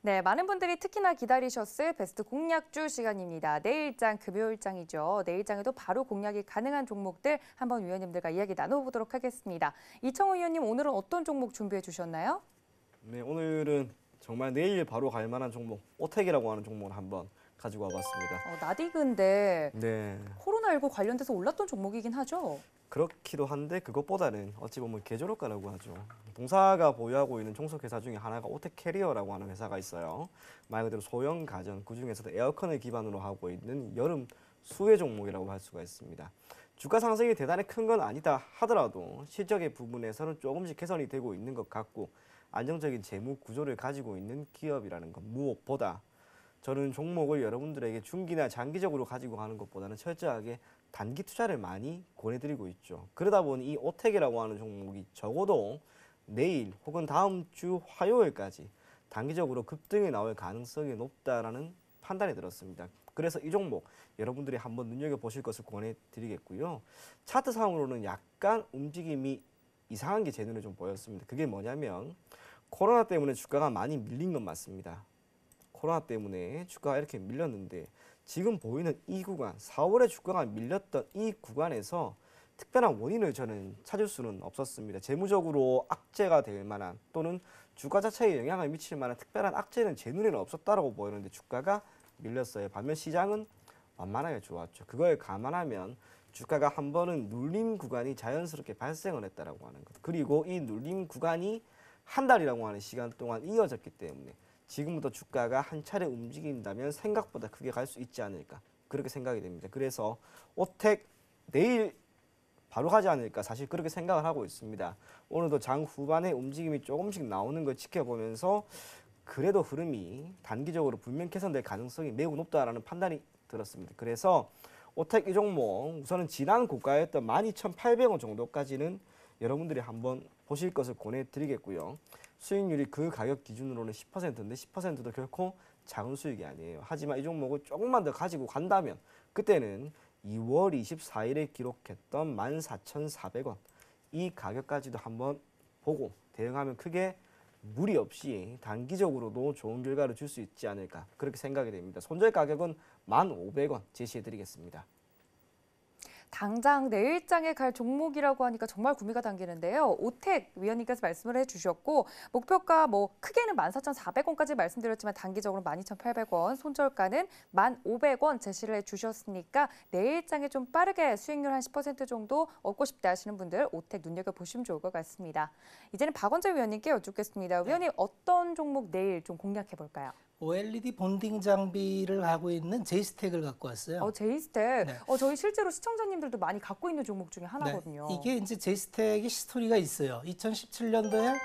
네, 많은 분들이 특히나 기다리셨을 베스트 공략주 시간입니다. 내일장, 금요일장이죠. 내일장에도 바로 공략이 가능한 종목들 한번 위원님들과 이야기 나눠보도록 하겠습니다. 이청호 위원님, 오늘은 어떤 종목 준비해 주셨나요? 네, 오늘은 정말 내일 바로 갈 만한 종목, 오텍이라고 하는 종목을 한번 가지고 와봤습니다. 어, 나디근데 네. 코로나19 관련돼서 올랐던 종목이긴 하죠? 그렇기도 한데 그것보다는 어찌 보면 개조력가라고 하죠. 동사가 보유하고 있는 종속 회사 중에 하나가 오텍 캐리어라고 하는 회사가 있어요. 말 그대로 소형 가전 그 중에서도 에어컨을 기반으로 하고 있는 여름 수혜 종목이라고 할 수가 있습니다. 주가 상승이 대단히 큰 건 아니다 하더라도 실적의 부분에서는 조금씩 개선이 되고 있는 것 같고 안정적인 재무 구조를 가지고 있는 기업이라는 것 무엇보다 저는 종목을 여러분들에게 중기나 장기적으로 가지고 가는 것보다는 철저하게 단기 투자를 많이 권해드리고 있죠. 그러다 보니 이 오텍이라고 하는 종목이 적어도 내일 혹은 다음 주 화요일까지 단기적으로 급등이 나올 가능성이 높다라는 판단이 들었습니다. 그래서 이 종목 여러분들이 한번 눈여겨보실 것을 권해드리겠고요. 차트상으로는 약간 움직임이 이상한 게 제 눈에 좀 보였습니다. 그게 뭐냐면 코로나 때문에 주가가 많이 밀린 건 맞습니다. 코로나 때문에 주가가 이렇게 밀렸는데 지금 보이는 이 구간, 4월에 주가가 밀렸던 이 구간에서 특별한 원인을 저는 찾을 수는 없었습니다. 재무적으로 악재가 될 만한 또는 주가 자체에 영향을 미칠 만한 특별한 악재는 제 눈에는 없었다고 보이는데 주가가 밀렸어요. 반면 시장은 완만하게 좋았죠. 그걸 감안하면 주가가 한 번은 눌림 구간이 자연스럽게 발생을 했다라 하는 것. 그리고 이 눌림 구간이 한 달이라고 하는 시간 동안 이어졌기 때문에 지금부터 주가가 한 차례 움직인다면 생각보다 크게 갈 수 있지 않을까 그렇게 생각이 됩니다. 그래서 오텍 내일 바로 가지 않을까 사실 그렇게 생각을 하고 있습니다. 오늘도 장 후반에 움직임이 조금씩 나오는 걸 지켜보면서 그래도 흐름이 단기적으로 분명 개선될 가능성이 매우 높다라는 판단이 들었습니다. 그래서 오텍 이 종목 우선은 지난 고가였던 12,800원 정도까지는 여러분들이 한번 보실 것을 권해드리겠고요. 수익률이 그 가격 기준으로는 10%인데 10%도 결코 작은 수익이 아니에요. 하지만 이 종목을 조금만 더 가지고 간다면 그때는 2월 24일에 기록했던 14,400원 이 가격까지도 한번 보고 대응하면 크게 무리 없이 단기적으로도 좋은 결과를 줄 수 있지 않을까 그렇게 생각이 됩니다. 손절 가격은 1,500원 제시해드리겠습니다. 당장 내 일장에 갈 종목이라고 하니까 정말 구미가 당기는데요. 오택 위원님께서 말씀을 해주셨고 목표가 뭐 크게는 14,400원까지 말씀드렸지만 단기적으로 12,800원, 손절가는 1,500원 제시를 해주셨으니까 내 일장에 좀 빠르게 수익률 한 10% 정도 얻고 싶다 하시는 분들 오택 눈여겨보시면 좋을 것 같습니다. 이제는 박원재 위원님께 여쭙겠습니다. 네. 위원님 어떤 종목 내일 좀 공략해볼까요? OLED 본딩 장비를 하고 있는 제이스텍을 갖고 왔어요. 어, 제이스텍. 네. 어, 저희 실제로 시청자님들도 많이 갖고 있는 종목 중에 하나거든요. 네. 이게 이제 제이스텍의 스토리가 있어요. 2017년도에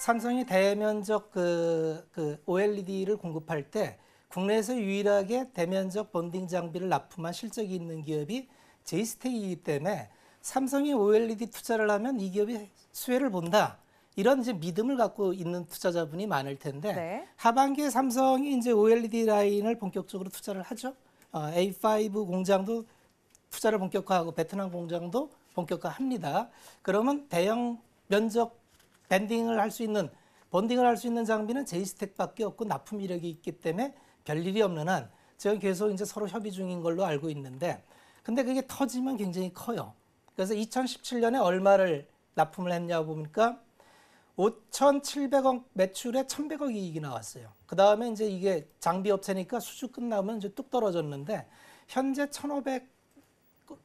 삼성이 대면적 그, 그 OLED를 공급할 때 국내에서 유일하게 대면적 본딩 장비를 납품한 실적이 있는 기업이 제이스텍이기 때문에 삼성이 OLED 투자를 하면 이 기업이 수혜를 본다. 이런 이제 믿음을 갖고 있는 투자자분이 많을 텐데 네. 하반기에 삼성이 이제 OLED 라인을 본격적으로 투자를 하죠. 어, A5 공장도 투자를 본격화하고 베트남 공장도 본격화합니다. 그러면 대형 면적 밴딩을 할 수 있는 본딩을 할 수 있는 장비는 제이스택밖에 없고 납품 이력이 있기 때문에 별 일이 없는 한 지금 계속 이제 서로 협의 중인 걸로 알고 있는데 근데 그게 터지면 굉장히 커요. 그래서 2017년에 얼마를 납품을 했냐 보니까 5,700억 매출에 1,100억 이익이 나왔어요. 그 다음에 이제 이게 장비 업체니까 수주 끝나면 이제 뚝 떨어졌는데 현재 1,500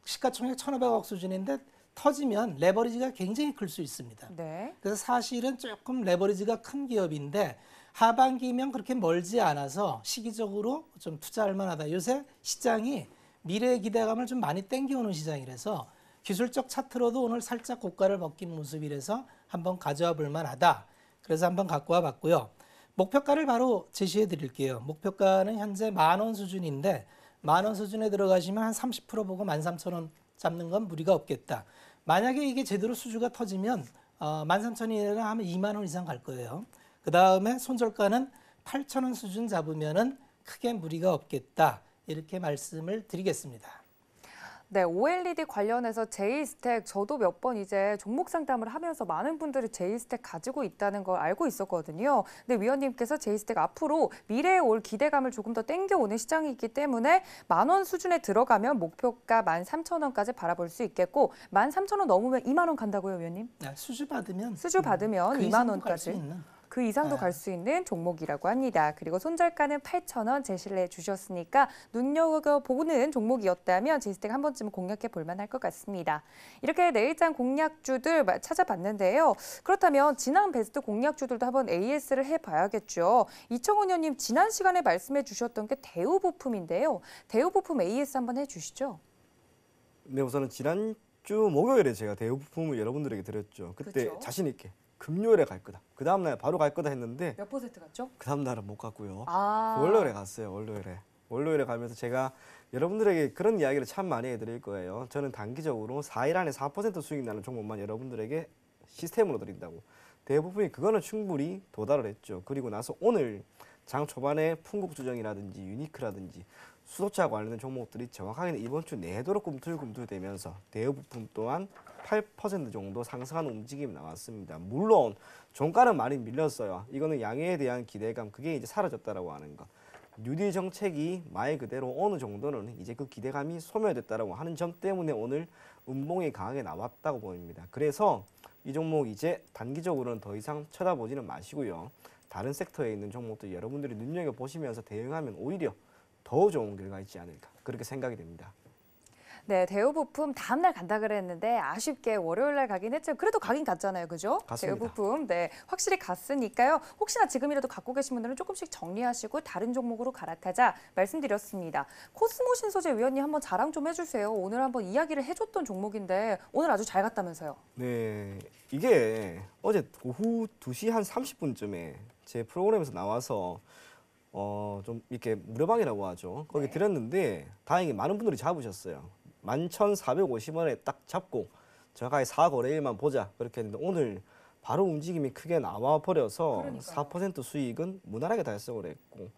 시가총액 1,500억 수준인데 터지면 레버리지가 굉장히 클 수 있습니다. 네. 그래서 사실은 조금 레버리지가 큰 기업인데 하반기면 그렇게 멀지 않아서 시기적으로 좀 투자할 만하다. 요새 시장이 미래의 기대감을 좀 많이 땡겨오는 시장이라서 기술적 차트로도 오늘 살짝 고가를 벗긴 모습이라서 한번 가져와 볼 만하다. 그래서 한번 갖고 와 봤고요. 목표가를 바로 제시해 드릴게요. 목표가는 현재 만 원 수준인데 만 원 수준에 들어가시면 한 30% 보고 만3천원 잡는 건 무리가 없겠다. 만약에 이게 제대로 수주가 터지면 어, 만1 3 0원이라 하면 2만 원 이상 갈 거예요. 그 다음에 손절가는 8천원 수준 잡으면 크게 무리가 없겠다. 이렇게 말씀을 드리겠습니다. 네, OLED 관련해서 제이스택 저도 몇 번 이제 종목 상담을 하면서 많은 분들이 제이스택 가지고 있다는 걸 알고 있었거든요. 근데 위원님께서 제이스택 앞으로 미래에 올 기대감을 조금 더 땡겨오는 시장이기 있 때문에 만 원 수준에 들어가면 목표가 만 삼천 원까지 바라볼 수 있겠고 만 삼천 원 넘으면 이만원 간다고요, 위원님? 네, 수주 받으면 수주 받으면 음, 그 이만 원까지. 그 이상도 아. 갈수 있는 종목이라고 합니다. 그리고 손절가는 8,000원 제시를 주셨으니까 눈여겨보는 종목이었다면 제스텍 한 번쯤은 공략해 볼 만할 것 같습니다. 이렇게 내일장 공략주들 찾아봤는데요. 그렇다면 지난 베스트 공략주들도 한번 AS를 해봐야겠죠. 이청원님 지난 시간에 말씀해 주셨던 게 대우부품인데요. 대우부품 AS 한번 해주시죠. 네, 우선은 지난주 목요일에 제가 대우부품을 여러분들에게 드렸죠. 그때 그렇죠? 자신 있게 금요일에 갈 거다. 그 다음 날 바로 갈 거다 했는데 몇 퍼센트 갔죠? 그 다음 날은 못 갔고요. 아. 그 월요일에 갔어요. 월요일에. 월요일에 가면서 제가 여러분들에게 그런 이야기를 참 많이 해드릴 거예요. 저는 단기적으로 4일 안에 4% 수익 나는 종목만 여러분들에게 시스템으로 드린다고. 대부분이 그거는 충분히 도달을 했죠. 그리고 나서 오늘 장 초반에 풍국조정이라든지 유니크라든지 수소차 관련된 종목들이 정확하게 는 이번 주 내도록 꿈틀꿈틀 되면서 대부분 또한 8% 정도 상승하는 움직임이 나왔습니다. 물론 종가는 많이 밀렸어요. 이거는 양해에 대한 기대감 그게 이제 사라졌다라고 하는 것. 뉴딜 정책이 말 그대로 어느 정도는 이제 그 기대감이 소멸됐다라고 하는 점 때문에 오늘 음봉이 강하게 나왔다고 보입니다. 그래서 이 종목 이제 단기적으로는 더 이상 쳐다보지는 마시고요. 다른 섹터에 있는 종목들 여러분들이 눈여겨보시면서 대응하면 오히려 더 좋은 결과 있지 않을까 그렇게 생각이 됩니다. 네, 대우부품 다음날 간다 그랬는데 아쉽게 월요일날 가긴 했지만 그래도 가긴 갔잖아요, 그죠? 갔습니다. 대우부품, 네, 확실히 갔으니까요. 혹시나 지금이라도 갖고 계신 분들은 조금씩 정리하시고 다른 종목으로 갈아타자 말씀드렸습니다. 코스모 신소재 위원님 한번 자랑 좀 해주세요. 오늘 한번 이야기를 해줬던 종목인데 오늘 아주 잘 갔다면서요? 네, 이게 어제 오후 2시 한 30분쯤에 제 프로그램에서 나와서 어, 좀 이렇게 무료방이라고 하죠. 거기 네. 드렸는데 다행히 많은 분들이 잡으셨어요. 11,450원에 딱 잡고 정확하게 4거래일만 보자 그렇게 했는데 오늘 바로 움직임이 크게 나와버려서 그러니까요. 4% 수익은 무난하게 달성을 했고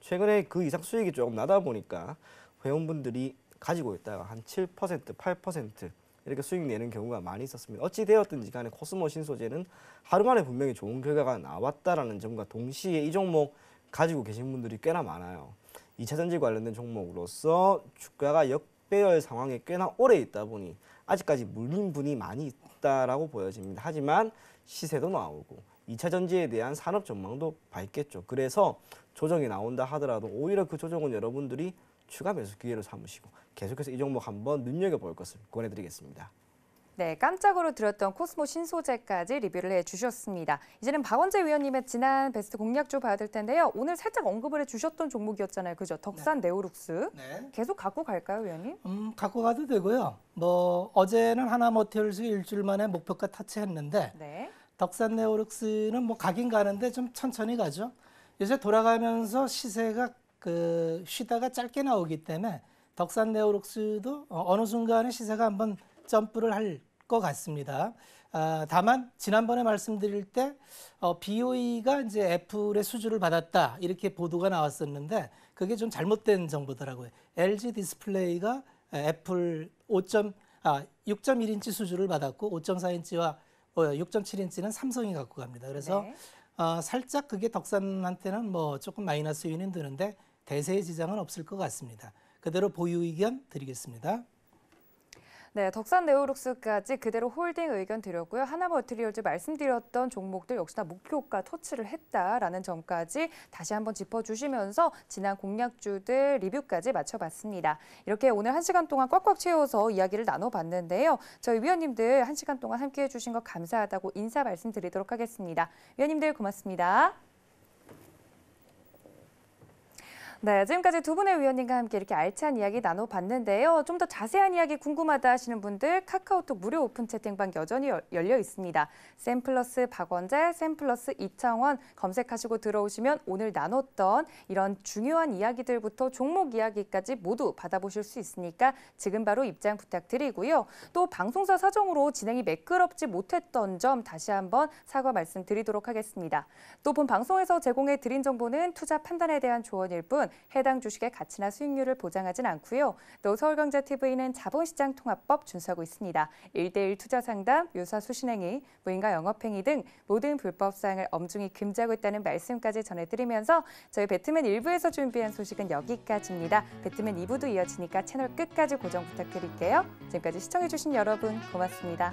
최근에 그 이상 수익이 조금 나다 보니까 회원분들이 가지고 있다가 한 7%, 8% 이렇게 수익 내는 경우가 많이 있었습니다. 어찌 되었든지 간에 코스모 신소재는 하루 만에 분명히 좋은 결과가 나왔다라는 점과 동시에 이 종목 가지고 계신 분들이 꽤나 많아요. 이차 전지 관련된 종목으로서 주가가 역 백배열 상황에 꽤나 오래 있다 보니 아직까지 물린 분이 많이 있다라고 보여집니다. 하지만 시세도 나오고 2차 전지에 대한 산업 전망도 밝겠죠. 그래서 조정이 나온다 하더라도 오히려 그 조정은 여러분들이 추가 매수 기회로 삼으시고 계속해서 이 종목 한번 눈여겨볼 것을 권해드리겠습니다. 네, 깜짝으로 들었던 코스모 신소재까지 리뷰를 해주셨습니다. 이제는 박원재 위원님의 지난 베스트 공략조 봐야 될 텐데요. 오늘 살짝 언급을 해주셨던 종목이었잖아요. 그죠? 덕산 네. 네오룩스. 네. 계속 갖고 갈까요, 위원님? 음, 갖고 가도 되고요. 뭐 어제는 하나모텔스 일주일 만에 목표가 타치했는데 네. 덕산 네오룩스는 뭐 가긴 가는데 좀 천천히 가죠. 요새 돌아가면서 시세가 그 쉬다가 짧게 나오기 때문에 덕산 네오룩스도 어, 어느 순간에 시세가 한번 점프를 할 것 같습니다. 아, 다만 지난번에 말씀드릴 때 어, BOE가 이제 애플의 수주를 받았다 이렇게 보도가 나왔었는데 그게 좀 잘못된 정보더라고요. LG 디스플레이가 애플 5 아, 6.1인치 수주를 받았고 5.4인치와 6.7인치는 어, 삼성이 갖고 갑니다. 그래서 네. 어, 살짝 그게 덕산한테는 뭐 조금 마이너스 요인은 드는데 대세의 지장은 없을 것 같습니다. 그대로 보유 의견 드리겠습니다. 네, 덕산 네오룩스까지 그대로 홀딩 의견 드렸고요. 하나머트리얼즈 말씀드렸던 종목들 역시나 목표가 터치를 했다라는 점까지 다시 한번 짚어주시면서 지난 공략주들 리뷰까지 마쳐봤습니다. 이렇게 오늘 한시간 동안 꽉꽉 채워서 이야기를 나눠봤는데요. 저희 위원님들 한시간 동안 함께해 주신 것 감사하다고 인사 말씀드리도록 하겠습니다. 위원님들 고맙습니다. 네, 지금까지 두 분의 위원님과 함께 이렇게 알찬 이야기 나눠봤는데요. 좀 더 자세한 이야기 궁금하다 하시는 분들 카카오톡 무료 오픈 채팅방 여전히 열려 있습니다. 샘플러스 박원재, 샘플러스 이창원 검색하시고 들어오시면 오늘 나눴던 이런 중요한 이야기들부터 종목 이야기까지 모두 받아보실 수 있으니까 지금 바로 입장 부탁드리고요. 또 방송사 사정으로 진행이 매끄럽지 못했던 점 다시 한번 사과 말씀드리도록 하겠습니다. 또 본 방송에서 제공해 드린 정보는 투자 판단에 대한 조언일 뿐 해당 주식의 가치나 수익률을 보장하진 않고요. 또 서울경제TV는 자본시장 통합법 준수하고 있습니다. 1대1 투자 상담, 유사 수신행위, 무인과 영업행위 등 모든 불법 사항을 엄중히 금지하고 있다는 말씀까지 전해드리면서 저희 배트맨 1부에서 준비한 소식은 여기까지입니다. 배트맨 2부도 이어지니까 채널 끝까지 고정 부탁드릴게요. 지금까지 시청해주신 여러분 고맙습니다.